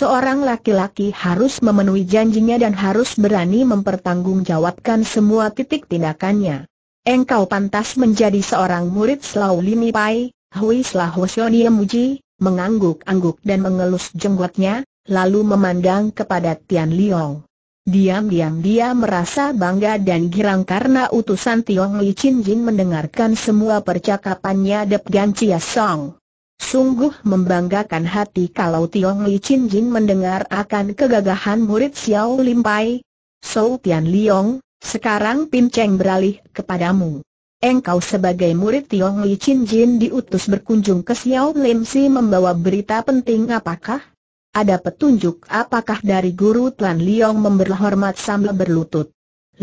Seorang laki-laki harus memenuhi janjinya dan harus berani mempertanggungjawabkan semua titik tindakannya. Engkau pantas menjadi seorang murid Slau Lini Pai, Hui Slau Sionie Muji, mengangguk-angguk dan mengelus jenggotnya, lalu memandang kepada Tian Liong. Diam-diam dia merasa bangga dan girang karena utusan Tiong Li Chin Jin mendengarkan semua percakapannya Dep Gan Chia Song. Sungguh membanggakan hati kalau Tiong Li Chin Jin mendengar akan kegagahan murid Xiao Lim Pai. So Tian Liong, sekarang Pin Cheng beralih kepadamu. Engkau sebagai murid Tiong Li Chin Jin diutus berkunjung ke Xiao Lim Si membawa berita penting apakah? Ada petunjuk apakah dari guru Tian Liong hormat sambil berlutut?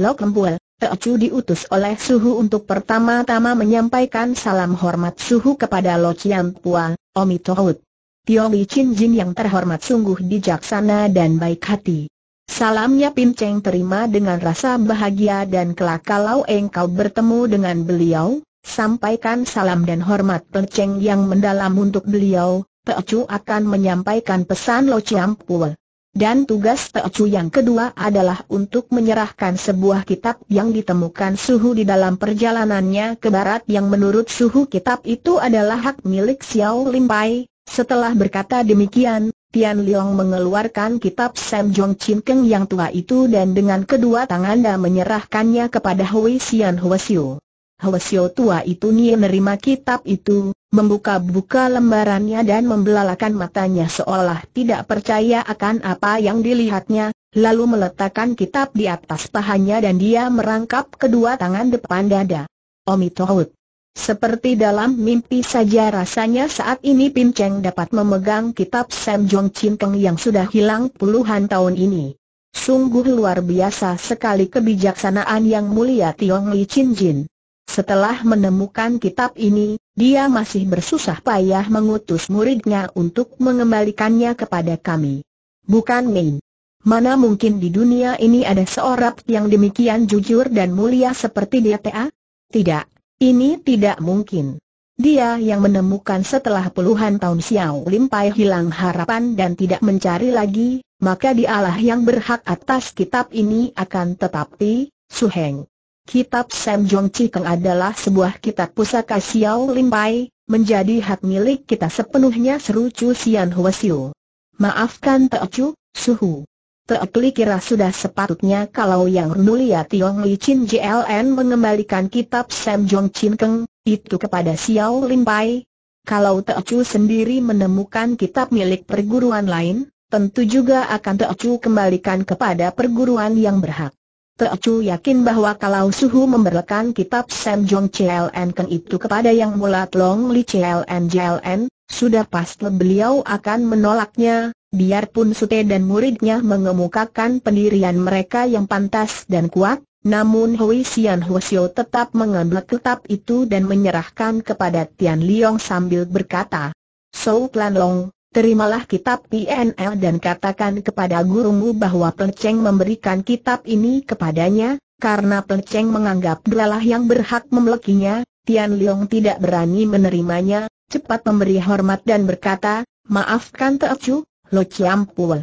Lok Kembul, Ecu diutus oleh Suhu untuk pertama-tama menyampaikan salam hormat Suhu kepada Lo Chiam Pua, Omi Tohut. Tio Li Chin Jin yang terhormat sungguh bijaksana dan baik hati. Salamnya Pin Cheng terima dengan rasa bahagia dan kelak kalau engkau bertemu dengan beliau, sampaikan salam dan hormat Pin Cheng yang mendalam untuk beliau, Pecu akan menyampaikan pesan Lo Chiam Pua. Dan tugas Teocu yang kedua adalah untuk menyerahkan sebuah kitab yang ditemukan Suhu di dalam perjalanannya ke barat yang menurut Suhu kitab itu adalah hak milik Xiao Limpai. Setelah berkata demikian, Tian Liang mengeluarkan kitab Sam Jong Chin Keng yang tua itu dan dengan kedua tangannya menyerahkannya kepada Hui Xian Xiu. Hwasyo tua itu nie menerima kitab itu, membuka-buka lembarannya dan membelalakan matanya seolah tidak percaya akan apa yang dilihatnya, lalu meletakkan kitab di atas pahanya dan dia merangkap kedua tangan depan dada. Omitohut. Seperti dalam mimpi saja rasanya saat ini Pim Cheng dapat memegang kitab Sam Jong Chin Keng yang sudah hilang puluhan tahun ini. Sungguh luar biasa sekali kebijaksanaan yang mulia Tiong Li Chin Jin. Setelah menemukan kitab ini, dia masih bersusah payah mengutus muridnya untuk mengembalikannya kepada kami. Bukan main. Mana mungkin di dunia ini ada seorang yang demikian jujur dan mulia seperti dia TA? Tidak, ini tidak mungkin. Dia yang menemukan setelah puluhan tahun Xiao Lim hilang harapan dan tidak mencari lagi, maka dialah yang berhak atas kitab ini akan tetapi, Su Heng. Kitab Sam Jong Chikeng adalah sebuah kitab pusaka Xiao Limpai, menjadi hak milik kita sepenuhnya seru Chu Sian Hua Siu. Maafkan Teo Chu, Suhu. Kli kira sudah sepatutnya kalau yang Nulia Tiong Li Chin JLN mengembalikan kitab Sam Jong Chin Keng, itu kepada Xiao Lin Pai. Kalau Chu sendiri menemukan kitab milik perguruan lain, tentu juga akan Chu kembalikan kepada perguruan yang berhak. Teocu yakin bahwa kalau Suhu memberikan kitab Sam Jong CLN Ken itu kepada yang mulat Long Li CLN JLN, sudah pasti beliau akan menolaknya, biarpun Sute dan muridnya mengemukakan pendirian mereka yang pantas dan kuat, namun Hui Xian Hwasyo tetap mengambil kitab itu dan menyerahkan kepada Tian Liong sambil berkata, So Plan Long, Terimalah kitab PNL dan katakan kepada gurumu bahwa Pelceng memberikan kitab ini kepadanya, karena Pelceng menganggap dialah yang berhak memilikinya, Tian Leong tidak berani menerimanya, cepat memberi hormat dan berkata, maafkan Chu, Lo Chiam Pue.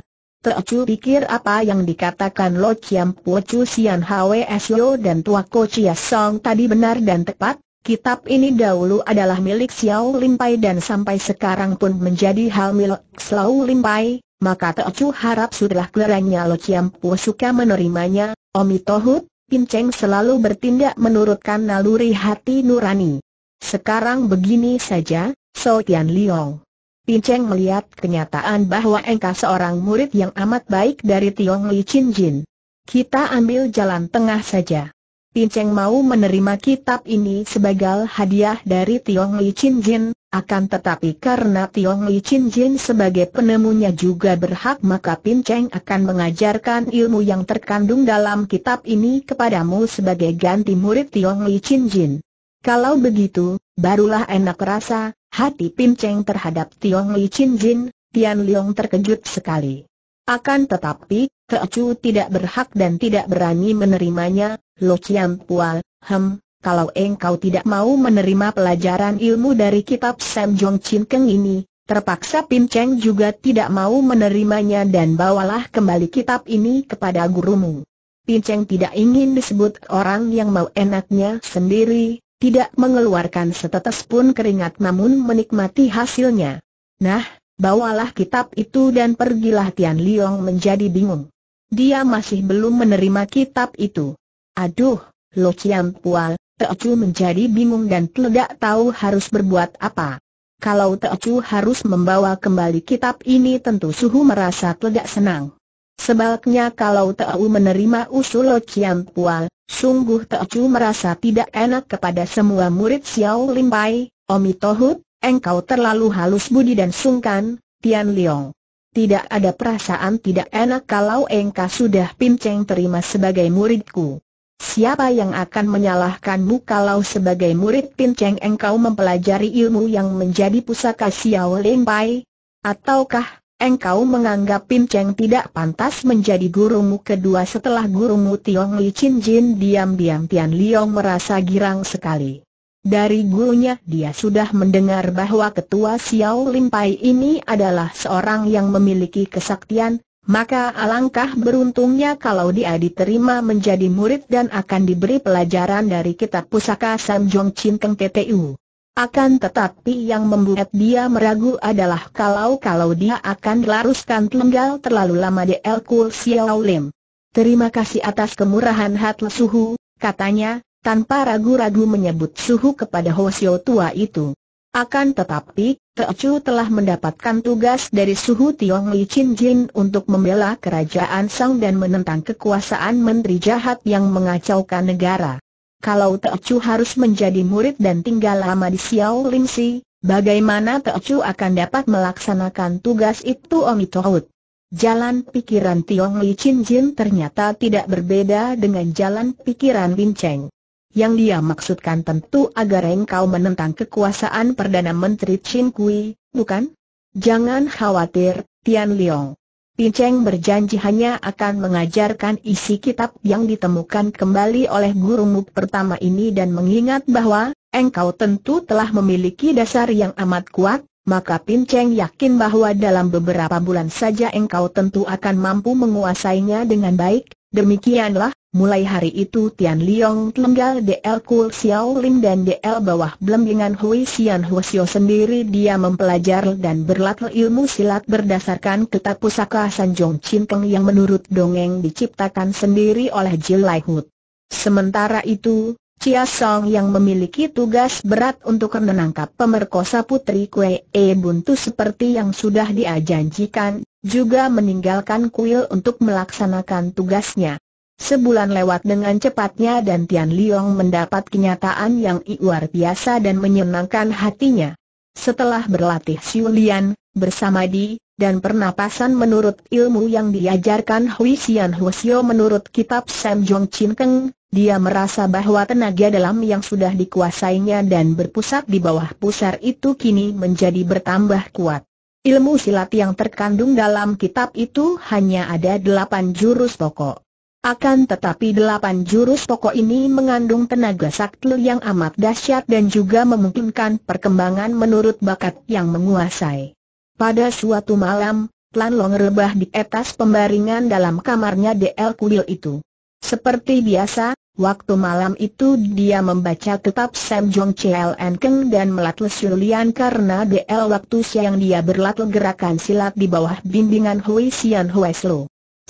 Chu pikir apa yang dikatakan Lo Chiam Pue Chu Sian Hwe Sio dan Tua Ko Chia Song tadi benar dan tepat, Kitab ini dahulu adalah milik Xiao Limpai dan sampai sekarang pun menjadi hal milik Xiao Limpai, maka Teocu harap sudah keleranya Lo Chiampu suka menerimanya, Omi Tohut, Cheng selalu bertindak menurutkan naluri hati nurani. Sekarang begini saja, So Tian Liong. Cheng melihat kenyataan bahwa engkau seorang murid yang amat baik dari Tiong Li Chin Jin. Kita ambil jalan tengah saja. Pinceng mau menerima kitab ini sebagai hadiah dari Tiong Li Chin Jin, akan tetapi karena Tiong Li Chin Jin sebagai penemunya juga berhak maka Pinceng akan mengajarkan ilmu yang terkandung dalam kitab ini kepadamu sebagai ganti murid Tiong Li Chin Jin. Kalau begitu, barulah enak rasa, hati Pinceng terhadap Tiong Li Chin Jin, Tian Leong terkejut sekali. Akan tetapi, Keacu tidak berhak dan tidak berani menerimanya, Lo Chiam Pual, hem, kalau engkau tidak mau menerima pelajaran ilmu dari kitab Sam Jong Chin Keng ini, terpaksa Pin Cheng juga tidak mau menerimanya dan bawalah kembali kitab ini kepada gurumu. Pin Cheng tidak ingin disebut orang yang mau enaknya sendiri, tidak mengeluarkan setetes pun keringat namun menikmati hasilnya. Nah, bawalah kitab itu dan pergilah Tian Liong menjadi bingung. Dia masih belum menerima kitab itu. Aduh, Lo Chiam Pual, Chu menjadi bingung dan tidak tahu harus berbuat apa. Kalau Chu harus membawa kembali kitab ini tentu Suhu merasa tidak senang. Sebaliknya kalau Chu menerima usul Lo Chiam Pual, sungguh Chu merasa tidak enak kepada semua murid Xiao Pai, Omi Tohut, engkau terlalu halus budi dan sungkan, Tian Liong tidak ada perasaan tidak enak kalau engkau sudah pinceng terima sebagai muridku. Siapa yang akan menyalahkanmu kalau sebagai murid pinceng engkau mempelajari ilmu yang menjadi pusaka Xiao Ling Pai? Ataukah engkau menganggap pinceng tidak pantas menjadi gurumu kedua setelah gurumu Tiong Li Chin Jin diam-diam Tian Liong merasa girang sekali. Dari gurunya dia sudah mendengar bahwa ketua Xiao Limpai ini adalah seorang yang memiliki kesaktian, maka alangkah beruntungnya kalau dia diterima menjadi murid dan akan diberi pelajaran dari kitab pusaka Sam Jong Chin Keng PTU. Akan tetapi yang membuat dia meragu adalah kalau-kalau dia akan laruskan tunggal terlalu lama di El Kul Xiao Lim. Terima kasih atas kemurahan hati suhu, katanya, tanpa ragu-ragu menyebut suhu kepada Hosio tua itu. Akan tetapi, Chu telah mendapatkan tugas dari suhu Tiong Li Chin Jin untuk membela kerajaan Sang dan menentang kekuasaan menteri jahat yang mengacaukan negara. Kalau Teochu harus menjadi murid dan tinggal lama di Xiao Ling Si, bagaimana Teochu akan dapat melaksanakan tugas itu Om Itohut? Jalan pikiran Tiong Li Chin Jin ternyata tidak berbeda dengan jalan pikiran Bin Cheng. Yang dia maksudkan tentu agar engkau menentang kekuasaan Perdana Menteri Chin Kui, bukan? Jangan khawatir, Tian Liong. Cheng berjanji hanya akan mengajarkan isi kitab yang ditemukan kembali oleh gurumu pertama ini dan mengingat bahwa, engkau tentu telah memiliki dasar yang amat kuat, maka Pin Cheng yakin bahwa dalam beberapa bulan saja engkau tentu akan mampu menguasainya dengan baik, demikianlah, Mulai hari itu Tian Liong tinggal DL Kul Xiao Lim dan DL Bawah Blembingan Hui Xian Huosio sendiri dia mempelajar dan berlatih ilmu silat berdasarkan kitab pusaka Sanjong Cinkeng yang menurut dongeng diciptakan sendiri oleh Jil Lai Hut. Sementara itu, Chia Song yang memiliki tugas berat untuk menangkap pemerkosa putri Kue E Buntu seperti yang sudah diajanjikan, juga meninggalkan kuil untuk melaksanakan tugasnya. Sebulan lewat dengan cepatnya dan Tian Liong mendapat kenyataan yang luar biasa dan menyenangkan hatinya. Setelah berlatih siulian, bersama di, dan pernapasan menurut ilmu yang diajarkan Hui Xian Huosio menurut kitab Sam Jong Chin Keng, dia merasa bahwa tenaga dalam yang sudah dikuasainya dan berpusat di bawah pusar itu kini menjadi bertambah kuat. Ilmu silat yang terkandung dalam kitab itu hanya ada delapan jurus pokok. Akan tetapi delapan jurus pokok ini mengandung tenaga sakti yang amat dahsyat dan juga memungkinkan perkembangan menurut bakat yang menguasai. Pada suatu malam, Tlan Long rebah di atas pembaringan dalam kamarnya DL Kuil itu. Seperti biasa, waktu malam itu dia membaca kitab Sam Jong Chiel Keng dan melatih Shulian karena DL waktu siang dia berlatih gerakan silat di bawah bimbingan Hui Sian Hui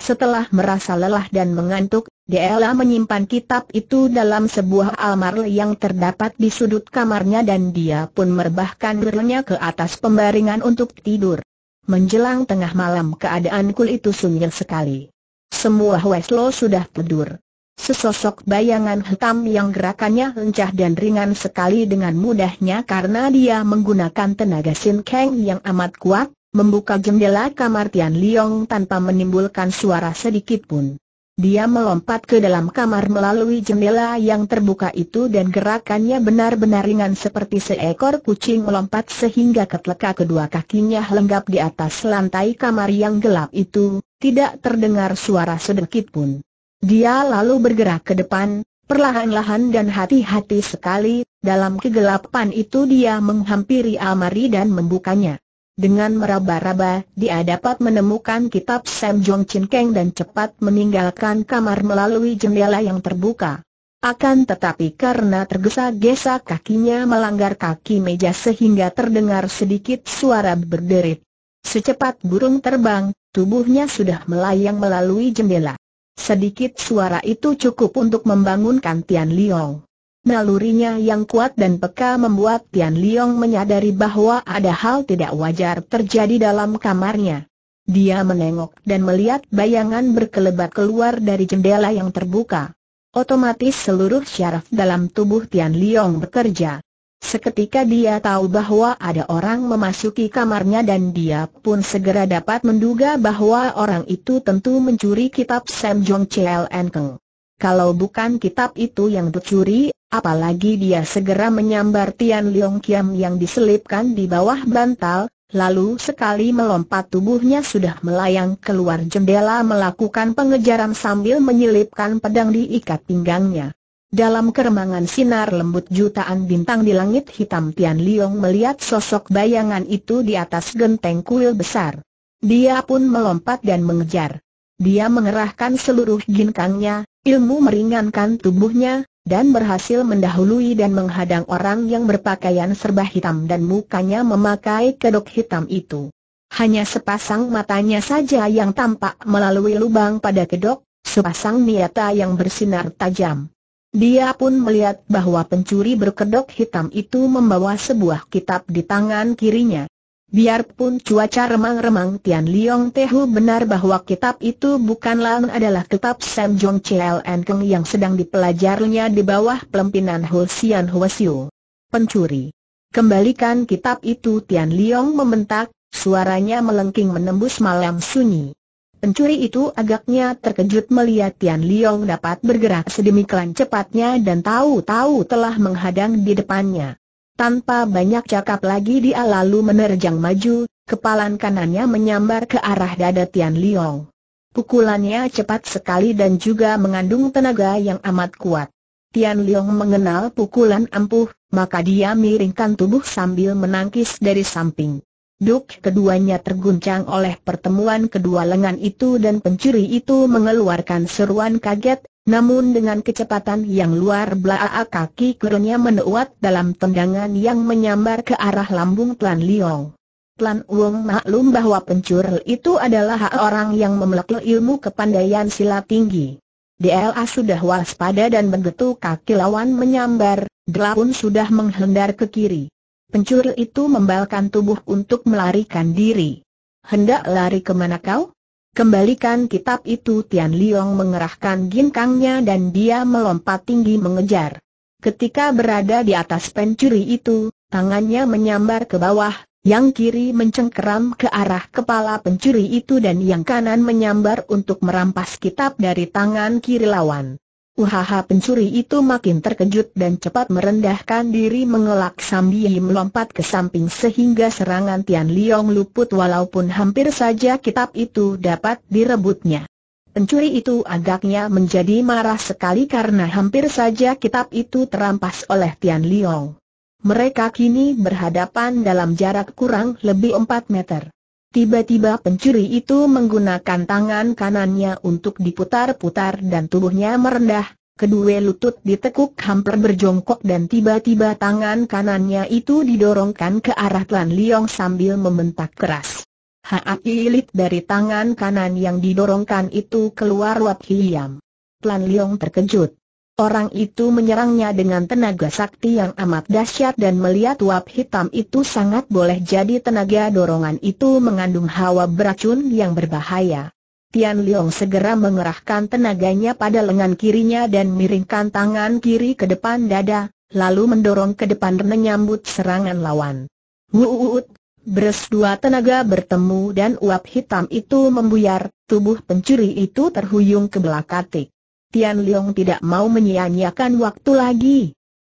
setelah merasa lelah dan mengantuk, Della menyimpan kitab itu dalam sebuah almar yang terdapat di sudut kamarnya dan dia pun merbahkan berlenya ke atas pembaringan untuk tidur. Menjelang tengah malam keadaan kul itu sunyi sekali. Semua Weslo sudah tidur. Sesosok bayangan hitam yang gerakannya lincah dan ringan sekali dengan mudahnya karena dia menggunakan tenaga sinkeng yang amat kuat, membuka jendela kamar Tian Liong tanpa menimbulkan suara sedikit pun. Dia melompat ke dalam kamar melalui jendela yang terbuka itu dan gerakannya benar-benar ringan seperti seekor kucing melompat sehingga ketika kedua kakinya lenggap di atas lantai kamar yang gelap itu, tidak terdengar suara sedikit pun. Dia lalu bergerak ke depan, perlahan-lahan dan hati-hati sekali, dalam kegelapan itu dia menghampiri almari dan membukanya. Dengan meraba-raba, dia dapat menemukan kitab Sam Jong Chin Keng dan cepat meninggalkan kamar melalui jendela yang terbuka. Akan tetapi karena tergesa-gesa kakinya melanggar kaki meja sehingga terdengar sedikit suara berderit. Secepat burung terbang, tubuhnya sudah melayang melalui jendela. Sedikit suara itu cukup untuk membangunkan Tian Liong. Nalurinya yang kuat dan peka membuat Tian Liong menyadari bahwa ada hal tidak wajar terjadi dalam kamarnya. Dia menengok dan melihat bayangan berkelebat keluar dari jendela yang terbuka. Otomatis seluruh syaraf dalam tubuh Tian Liong bekerja. Seketika dia tahu bahwa ada orang memasuki kamarnya dan dia pun segera dapat menduga bahwa orang itu tentu mencuri kitab Sam Jong Enkeng. Kalau bukan kitab itu yang dicuri, Apalagi dia segera menyambar Tian Leong Kiam yang diselipkan di bawah bantal, lalu sekali melompat tubuhnya sudah melayang keluar jendela melakukan pengejaran sambil menyelipkan pedang di ikat pinggangnya. Dalam keremangan sinar lembut jutaan bintang di langit hitam Tian Leong melihat sosok bayangan itu di atas genteng kuil besar. Dia pun melompat dan mengejar. Dia mengerahkan seluruh ginkangnya, ilmu meringankan tubuhnya, dan berhasil mendahului dan menghadang orang yang berpakaian serba hitam dan mukanya memakai kedok hitam itu. Hanya sepasang matanya saja yang tampak melalui lubang pada kedok, sepasang niata yang bersinar tajam. Dia pun melihat bahwa pencuri berkedok hitam itu membawa sebuah kitab di tangan kirinya. Biarpun cuaca remang-remang Tian Liong Tehu benar bahwa kitab itu bukanlah adalah kitab Sam Jong CLN Keng yang sedang dipelajarinya di bawah pelempinan Hu Xian Hua Siu. Pencuri. Kembalikan kitab itu Tian Liong membentak, suaranya melengking menembus malam sunyi. Pencuri itu agaknya terkejut melihat Tian Liong dapat bergerak sedemikian cepatnya dan tahu-tahu telah menghadang di depannya. Tanpa banyak cakap lagi dia lalu menerjang maju, kepalan kanannya menyambar ke arah dada Tian Liong. Pukulannya cepat sekali dan juga mengandung tenaga yang amat kuat. Tian Liong mengenal pukulan ampuh, maka dia miringkan tubuh sambil menangkis dari samping. Duk keduanya terguncang oleh pertemuan kedua lengan itu dan pencuri itu mengeluarkan seruan kaget, namun dengan kecepatan yang luar belaa kaki krunya menewat dalam tendangan yang menyambar ke arah lambung Tuan Liong. Tuan Wong maklum bahwa pencuril itu adalah orang yang memeluk ilmu kepandaian silat tinggi. DLA sudah waspada dan begitu kaki lawan menyambar, Dela pun sudah menghendar ke kiri. Pencuril itu membalkan tubuh untuk melarikan diri. Hendak lari kemana kau? Kembalikan kitab itu Tian Liong mengerahkan ginkangnya dan dia melompat tinggi mengejar. Ketika berada di atas pencuri itu, tangannya menyambar ke bawah, yang kiri mencengkeram ke arah kepala pencuri itu dan yang kanan menyambar untuk merampas kitab dari tangan kiri lawan. Uhaha pencuri itu makin terkejut dan cepat merendahkan diri mengelak sambil melompat ke samping sehingga serangan Tian Liong luput walaupun hampir saja kitab itu dapat direbutnya. Pencuri itu agaknya menjadi marah sekali karena hampir saja kitab itu terampas oleh Tian Liong. Mereka kini berhadapan dalam jarak kurang lebih 4 meter. Tiba-tiba pencuri itu menggunakan tangan kanannya untuk diputar-putar dan tubuhnya merendah, kedua lutut ditekuk hampir berjongkok dan tiba-tiba tangan kanannya itu didorongkan ke arah Tuan Liong sambil membentak keras. Haat ilit dari tangan kanan yang didorongkan itu keluar wap hiam. Tuan Liong terkejut. Orang itu menyerangnya dengan tenaga sakti yang amat dahsyat dan melihat uap hitam itu sangat boleh jadi tenaga dorongan itu mengandung hawa beracun yang berbahaya. Tian Liang segera mengerahkan tenaganya pada lengan kirinya dan miringkan tangan kiri ke depan dada, lalu mendorong ke depan menyambut serangan lawan. Wuut, Bres dua tenaga bertemu dan uap hitam itu membuyar, tubuh pencuri itu terhuyung ke belakatik. Tian Leong tidak mau menyia-nyiakan waktu lagi.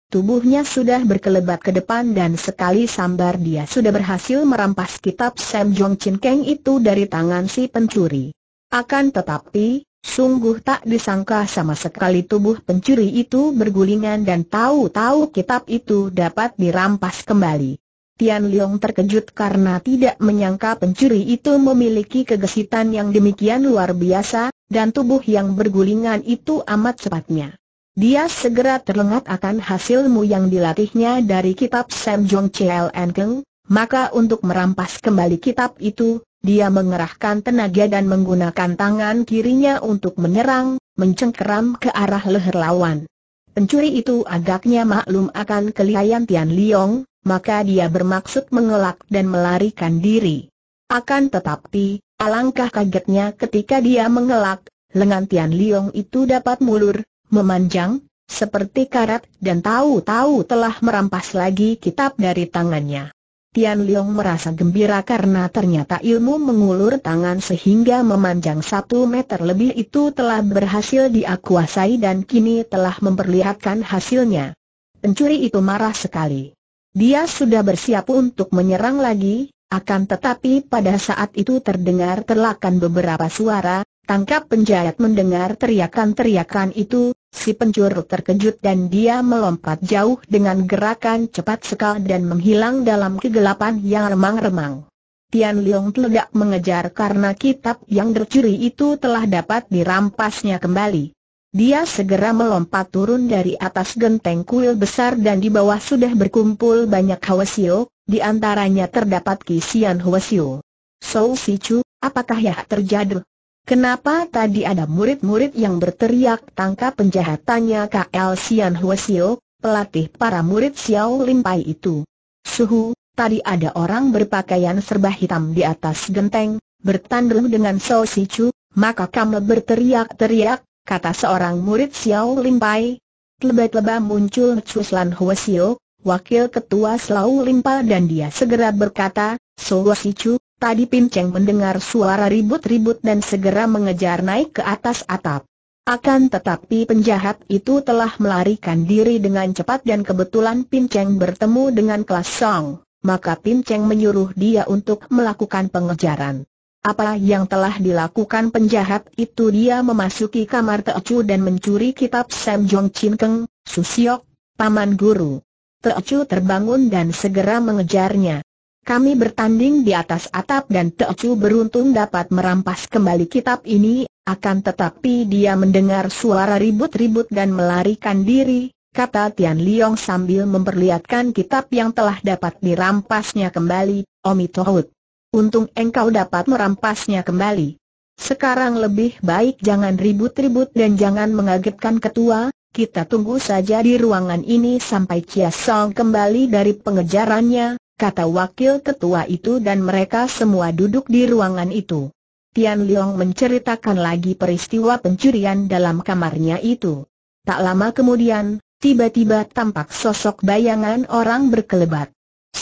Tubuhnya sudah berkelebat ke depan dan sekali sambar dia sudah berhasil merampas kitab Sam Jong Chin Keng itu dari tangan si pencuri. Akan tetapi, sungguh tak disangka sama sekali tubuh pencuri itu bergulingan dan tahu-tahu kitab itu dapat dirampas kembali. Tian Liang terkejut karena tidak menyangka pencuri itu memiliki kegesitan yang demikian luar biasa, dan tubuh yang bergulingan itu amat cepatnya. Dia segera terlengat akan hasilmu yang dilatihnya dari kitab Sam Jong CLN Keng, maka untuk merampas kembali kitab itu, dia mengerahkan tenaga dan menggunakan tangan kirinya untuk menyerang, mencengkeram ke arah leher lawan. Pencuri itu agaknya maklum akan kelihayan Tian Liong, maka dia bermaksud mengelak dan melarikan diri. Akan tetapi, alangkah kagetnya ketika dia mengelak, lengan Tian Liong itu dapat mulur, memanjang, seperti karat dan tahu-tahu telah merampas lagi kitab dari tangannya. Tian Liong merasa gembira karena ternyata ilmu mengulur tangan sehingga memanjang satu meter lebih itu telah berhasil diakuasai dan kini telah memperlihatkan hasilnya. Pencuri itu marah sekali. Dia sudah bersiap untuk menyerang lagi, akan tetapi pada saat itu terdengar terlakan beberapa suara, tangkap penjahat mendengar teriakan-teriakan itu, si pencur terkejut dan dia melompat jauh dengan gerakan cepat sekali dan menghilang dalam kegelapan yang remang-remang. Tian Leong tidak mengejar karena kitab yang tercuri itu telah dapat dirampasnya kembali. Dia segera melompat turun dari atas genteng kuil besar dan di bawah sudah berkumpul banyak Hwasio, di antaranya terdapat Kisian Hwasio. Sou Sichu, apakah yang terjadi? Kenapa tadi ada murid-murid yang berteriak tangkap penjahatannya KL Sian Hwasio, pelatih para murid Xiao Limpai itu? Suhu, tadi ada orang berpakaian serba hitam di atas genteng, bertandung dengan Sou Sichu, maka kamu berteriak-teriak, kata seorang murid Xiao Limpai. Leba-leba muncul Chu Lan Huasio, wakil ketua Xiao Limpa dan dia segera berkata, So Chu, tadi Pinceng mendengar suara ribut-ribut dan segera mengejar naik ke atas atap. Akan tetapi penjahat itu telah melarikan diri dengan cepat dan kebetulan Pinceng bertemu dengan kelas Song, maka Pinceng menyuruh dia untuk melakukan pengejaran. Apa yang telah dilakukan penjahat itu dia memasuki kamar Teocu dan mencuri kitab Sam Jong Chin Keng, Susiok, Paman Guru. Teocu terbangun dan segera mengejarnya. Kami bertanding di atas atap dan Teocu beruntung dapat merampas kembali kitab ini, akan tetapi dia mendengar suara ribut-ribut dan melarikan diri, kata Tian Liong sambil memperlihatkan kitab yang telah dapat dirampasnya kembali, Omi Tohut. Untung engkau dapat merampasnya kembali. Sekarang lebih baik jangan ribut-ribut dan jangan mengagetkan ketua, kita tunggu saja di ruangan ini sampai Chia Song kembali dari pengejarannya, kata wakil ketua itu dan mereka semua duduk di ruangan itu. Tian Liang menceritakan lagi peristiwa pencurian dalam kamarnya itu. Tak lama kemudian, tiba-tiba tampak sosok bayangan orang berkelebat.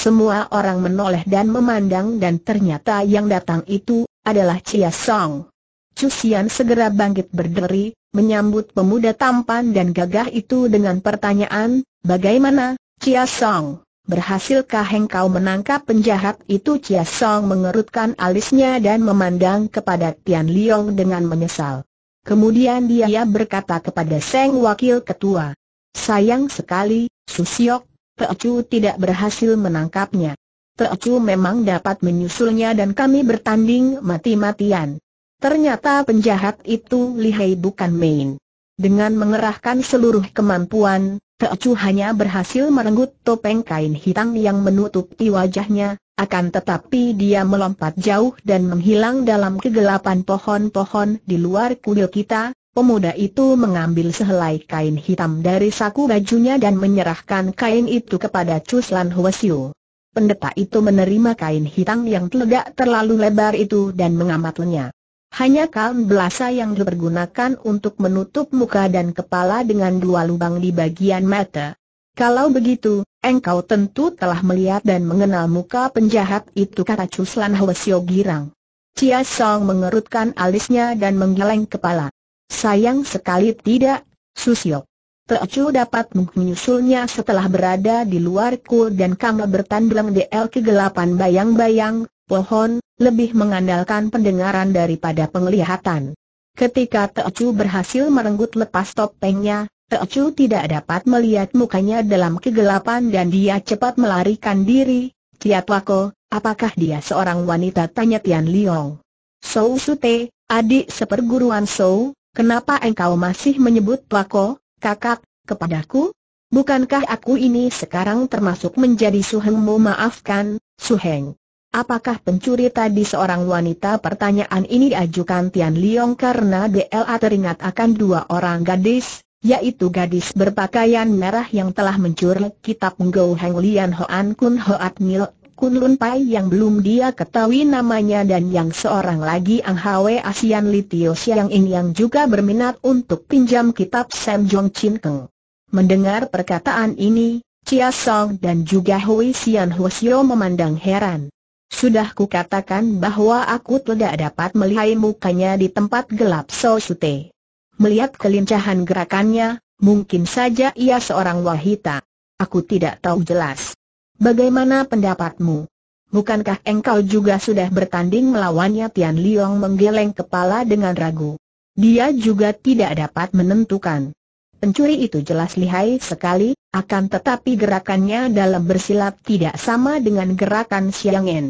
Semua orang menoleh dan memandang dan ternyata yang datang itu adalah Chia Song. Chu Xian segera bangkit berdiri, menyambut pemuda tampan dan gagah itu dengan pertanyaan, bagaimana, Chia Song? Berhasilkah engkau menangkap penjahat itu? Chia Song mengerutkan alisnya dan memandang kepada Tian Liong dengan menyesal. Kemudian dia berkata kepada Seng Wakil Ketua, Sayang sekali, Susiok, Teocu tidak berhasil menangkapnya. Teocu memang dapat menyusulnya dan kami bertanding mati-matian. Ternyata penjahat itu lihai bukan main. Dengan mengerahkan seluruh kemampuan, Teocu hanya berhasil merenggut topeng kain hitam yang menutupi wajahnya, akan tetapi dia melompat jauh dan menghilang dalam kegelapan pohon-pohon di luar kuil kita, Pemuda itu mengambil sehelai kain hitam dari saku bajunya dan menyerahkan kain itu kepada Cuslan Huasiu. Pendeta itu menerima kain hitam yang tidak terlalu lebar itu dan mengamatinya. Hanya kain belasa yang dipergunakan untuk menutup muka dan kepala dengan dua lubang di bagian mata. Kalau begitu, engkau tentu telah melihat dan mengenal muka penjahat itu kata Cuslan Huasiu girang. Chia Song mengerutkan alisnya dan menggeleng kepala. Sayang sekali tidak, Susio. Teocu dapat menyusulnya setelah berada di luar kul dan bertandang bertandem DL kegelapan bayang-bayang, pohon, lebih mengandalkan pendengaran daripada penglihatan. Ketika Teocu berhasil merenggut lepas topengnya, Teocu tidak dapat melihat mukanya dalam kegelapan dan dia cepat melarikan diri. Tiat Wako, apakah dia seorang wanita? Tanya Tian Liong. Sou Sute, adik seperguruan Sou, Kenapa engkau masih menyebut Lako, kakak, kepadaku? Bukankah aku ini sekarang termasuk menjadi suhengmu maafkan, suheng? Apakah pencuri tadi seorang wanita? Pertanyaan ini diajukan Tian Liong karena DLA teringat akan dua orang gadis, yaitu gadis berpakaian merah yang telah mencuri kitab Ngo Heng Lian Hoan Kun Hoat Mil Kun Lun Pai yang belum dia ketahui namanya dan yang seorang lagi Ang Hwe Asian Litio Siang In yang juga berminat untuk pinjam kitab Sam Jong Chin Keng. Mendengar perkataan ini, Chia Song dan juga Hui Sian xiao memandang heran. Sudah kukatakan bahwa aku tidak dapat melihat mukanya di tempat gelap So Sute. Melihat kelincahan gerakannya, mungkin saja ia seorang wahita. Aku tidak tahu jelas. Bagaimana pendapatmu? Bukankah engkau juga sudah bertanding melawannya Tian Liong menggeleng kepala dengan ragu. Dia juga tidak dapat menentukan. Pencuri itu jelas lihai sekali, akan tetapi gerakannya dalam bersilat tidak sama dengan gerakan Xiang En.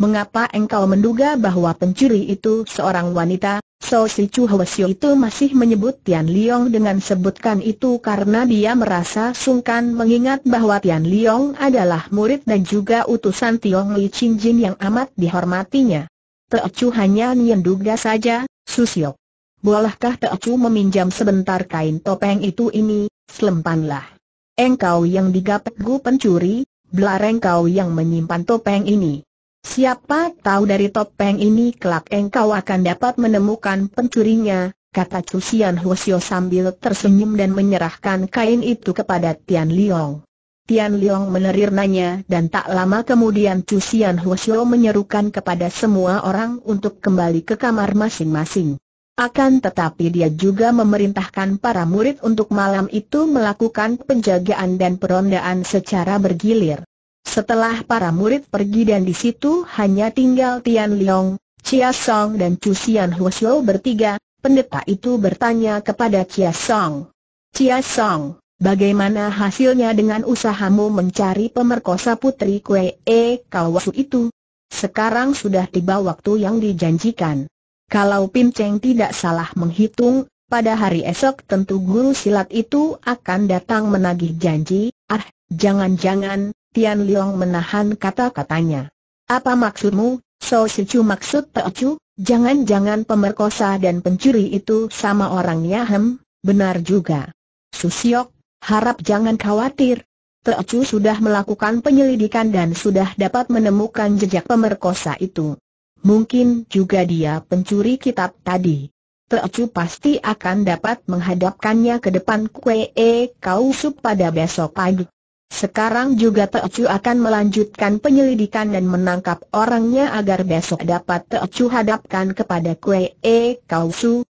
Mengapa engkau menduga bahwa pencuri itu seorang wanita? So Si Chu itu masih menyebut Tian Liong dengan sebutkan itu karena dia merasa sungkan mengingat bahwa Tian Liong adalah murid dan juga utusan Tiong Li Chin Jin yang amat dihormatinya. Te Chu hanya menyenduga saja, Susio. Bolehkah Te Chu meminjam sebentar kain topeng itu ini, selempanlah. Engkau yang digapet gu pencuri, belar engkau yang menyimpan topeng ini. Siapa tahu dari topeng ini kelak engkau akan dapat menemukan pencurinya, kata Chu Xian Huosio sambil tersenyum dan menyerahkan kain itu kepada Tian Liang. Tian Liong nanya, dan tak lama kemudian Chu Xian Huosio menyerukan kepada semua orang untuk kembali ke kamar masing-masing. Akan tetapi dia juga memerintahkan para murid untuk malam itu melakukan penjagaan dan perondaan secara bergilir. Setelah para murid pergi dan di situ hanya tinggal Tian Liang, Chia Song dan Chu Xian Huo bertiga, pendeta itu bertanya kepada Chia Song. Chia Song, bagaimana hasilnya dengan usahamu mencari pemerkosa putri Kue E Kawasu itu? Sekarang sudah tiba waktu yang dijanjikan. Kalau Pim Cheng tidak salah menghitung, pada hari esok tentu guru silat itu akan datang menagih janji, ah, jangan-jangan, Tian Liong menahan kata-katanya. Apa maksudmu, So Chu? maksud Chu? Jangan-jangan pemerkosa dan pencuri itu sama orangnya hem, benar juga. Susiok, harap jangan khawatir. Chu sudah melakukan penyelidikan dan sudah dapat menemukan jejak pemerkosa itu. Mungkin juga dia pencuri kitab tadi. Chu pasti akan dapat menghadapkannya ke depan kue e kau pada besok pagi. Sekarang juga Teocu akan melanjutkan penyelidikan dan menangkap orangnya agar besok dapat Teocu hadapkan kepada Kue E Kau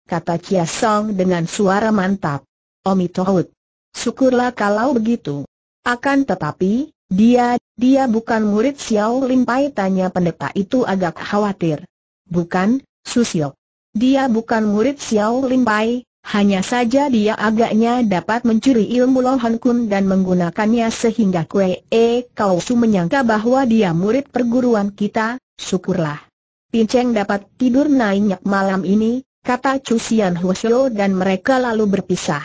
kata Chia Song dengan suara mantap. Omi Tohut. Syukurlah kalau begitu. Akan tetapi, dia, dia bukan murid Xiao Lim Pai tanya pendeta itu agak khawatir. Bukan, Susio. Dia bukan murid Xiao Lim Pai, hanya saja dia agaknya dapat mencuri ilmu Lohan Kun dan menggunakannya sehingga Kue E Kau Su menyangka bahwa dia murid perguruan kita, syukurlah. Pinceng dapat tidur nyenyak malam ini, kata Cusian Hwasyo dan mereka lalu berpisah.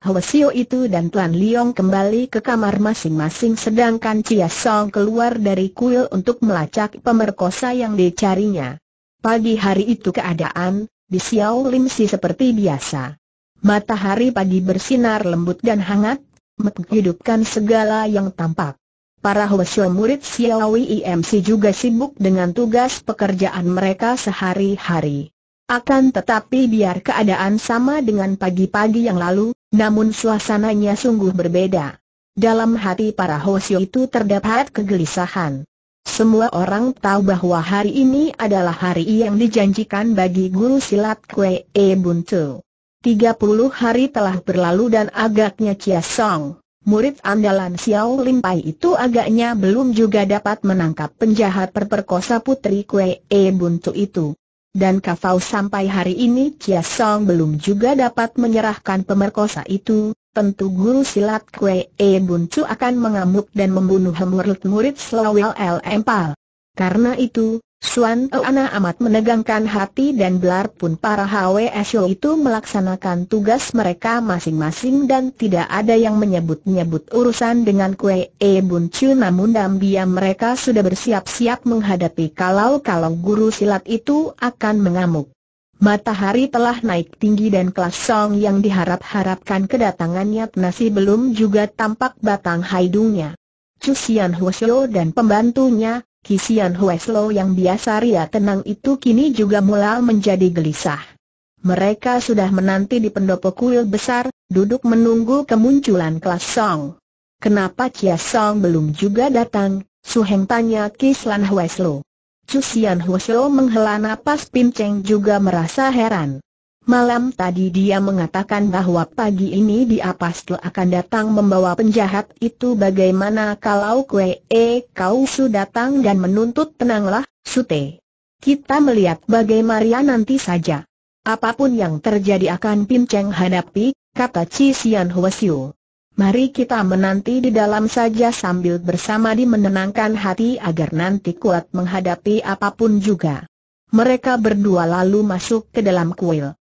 Hwasyo itu dan Tuan Liong kembali ke kamar masing-masing sedangkan Chia Song keluar dari kuil untuk melacak pemerkosa yang dicarinya. Pagi hari itu keadaan, di Xiao Lim Si seperti biasa. Matahari pagi bersinar lembut dan hangat, menghidupkan segala yang tampak. Para Hwasyo murid Xiao IMC juga sibuk dengan tugas pekerjaan mereka sehari-hari. Akan tetapi biar keadaan sama dengan pagi-pagi yang lalu, namun suasananya sungguh berbeda. Dalam hati para Hwasyo itu terdapat kegelisahan. Semua orang tahu bahwa hari ini adalah hari yang dijanjikan bagi guru silat Kwe E Buntu. 30 hari telah berlalu dan agaknya Chia Song, murid andalan Xiao Lim Pai itu agaknya belum juga dapat menangkap penjahat perperkosa putri Kwe E Buntu itu. Dan Kafau sampai hari ini Chia Song belum juga dapat menyerahkan pemerkosa itu, tentu guru silat Kwe E Buncu akan mengamuk dan membunuh murid-murid Slawil L. Empal. Karena itu, Suan anak amat menegangkan hati dan belar pun para HWSO itu melaksanakan tugas mereka masing-masing dan tidak ada yang menyebut-nyebut urusan dengan Kwe E Buncu namun Dambia diam mereka sudah bersiap-siap menghadapi kalau-kalau guru silat itu akan mengamuk. Matahari telah naik tinggi dan kelas Song yang diharap-harapkan kedatangannya nasi belum juga tampak batang hidungnya. Cusian Hueslo dan pembantunya, Kisian Hueslo yang biasa ria tenang itu kini juga mulai menjadi gelisah. Mereka sudah menanti di pendopo kuil besar, duduk menunggu kemunculan kelas Song. Kenapa Chia Song belum juga datang? Suheng tanya Kislan Hueslo. Susian Husho menghela napas pinceng juga merasa heran. Malam tadi dia mengatakan bahwa pagi ini dia pasti akan datang membawa penjahat itu bagaimana kalau kue e kau su datang dan menuntut tenanglah, sute. Kita melihat bagaimana nanti saja. Apapun yang terjadi akan pinceng hadapi, kata Cisian Sian Mari kita menanti di dalam saja sambil bersama di menenangkan hati agar nanti kuat menghadapi apapun juga. Mereka berdua lalu masuk ke dalam kuil.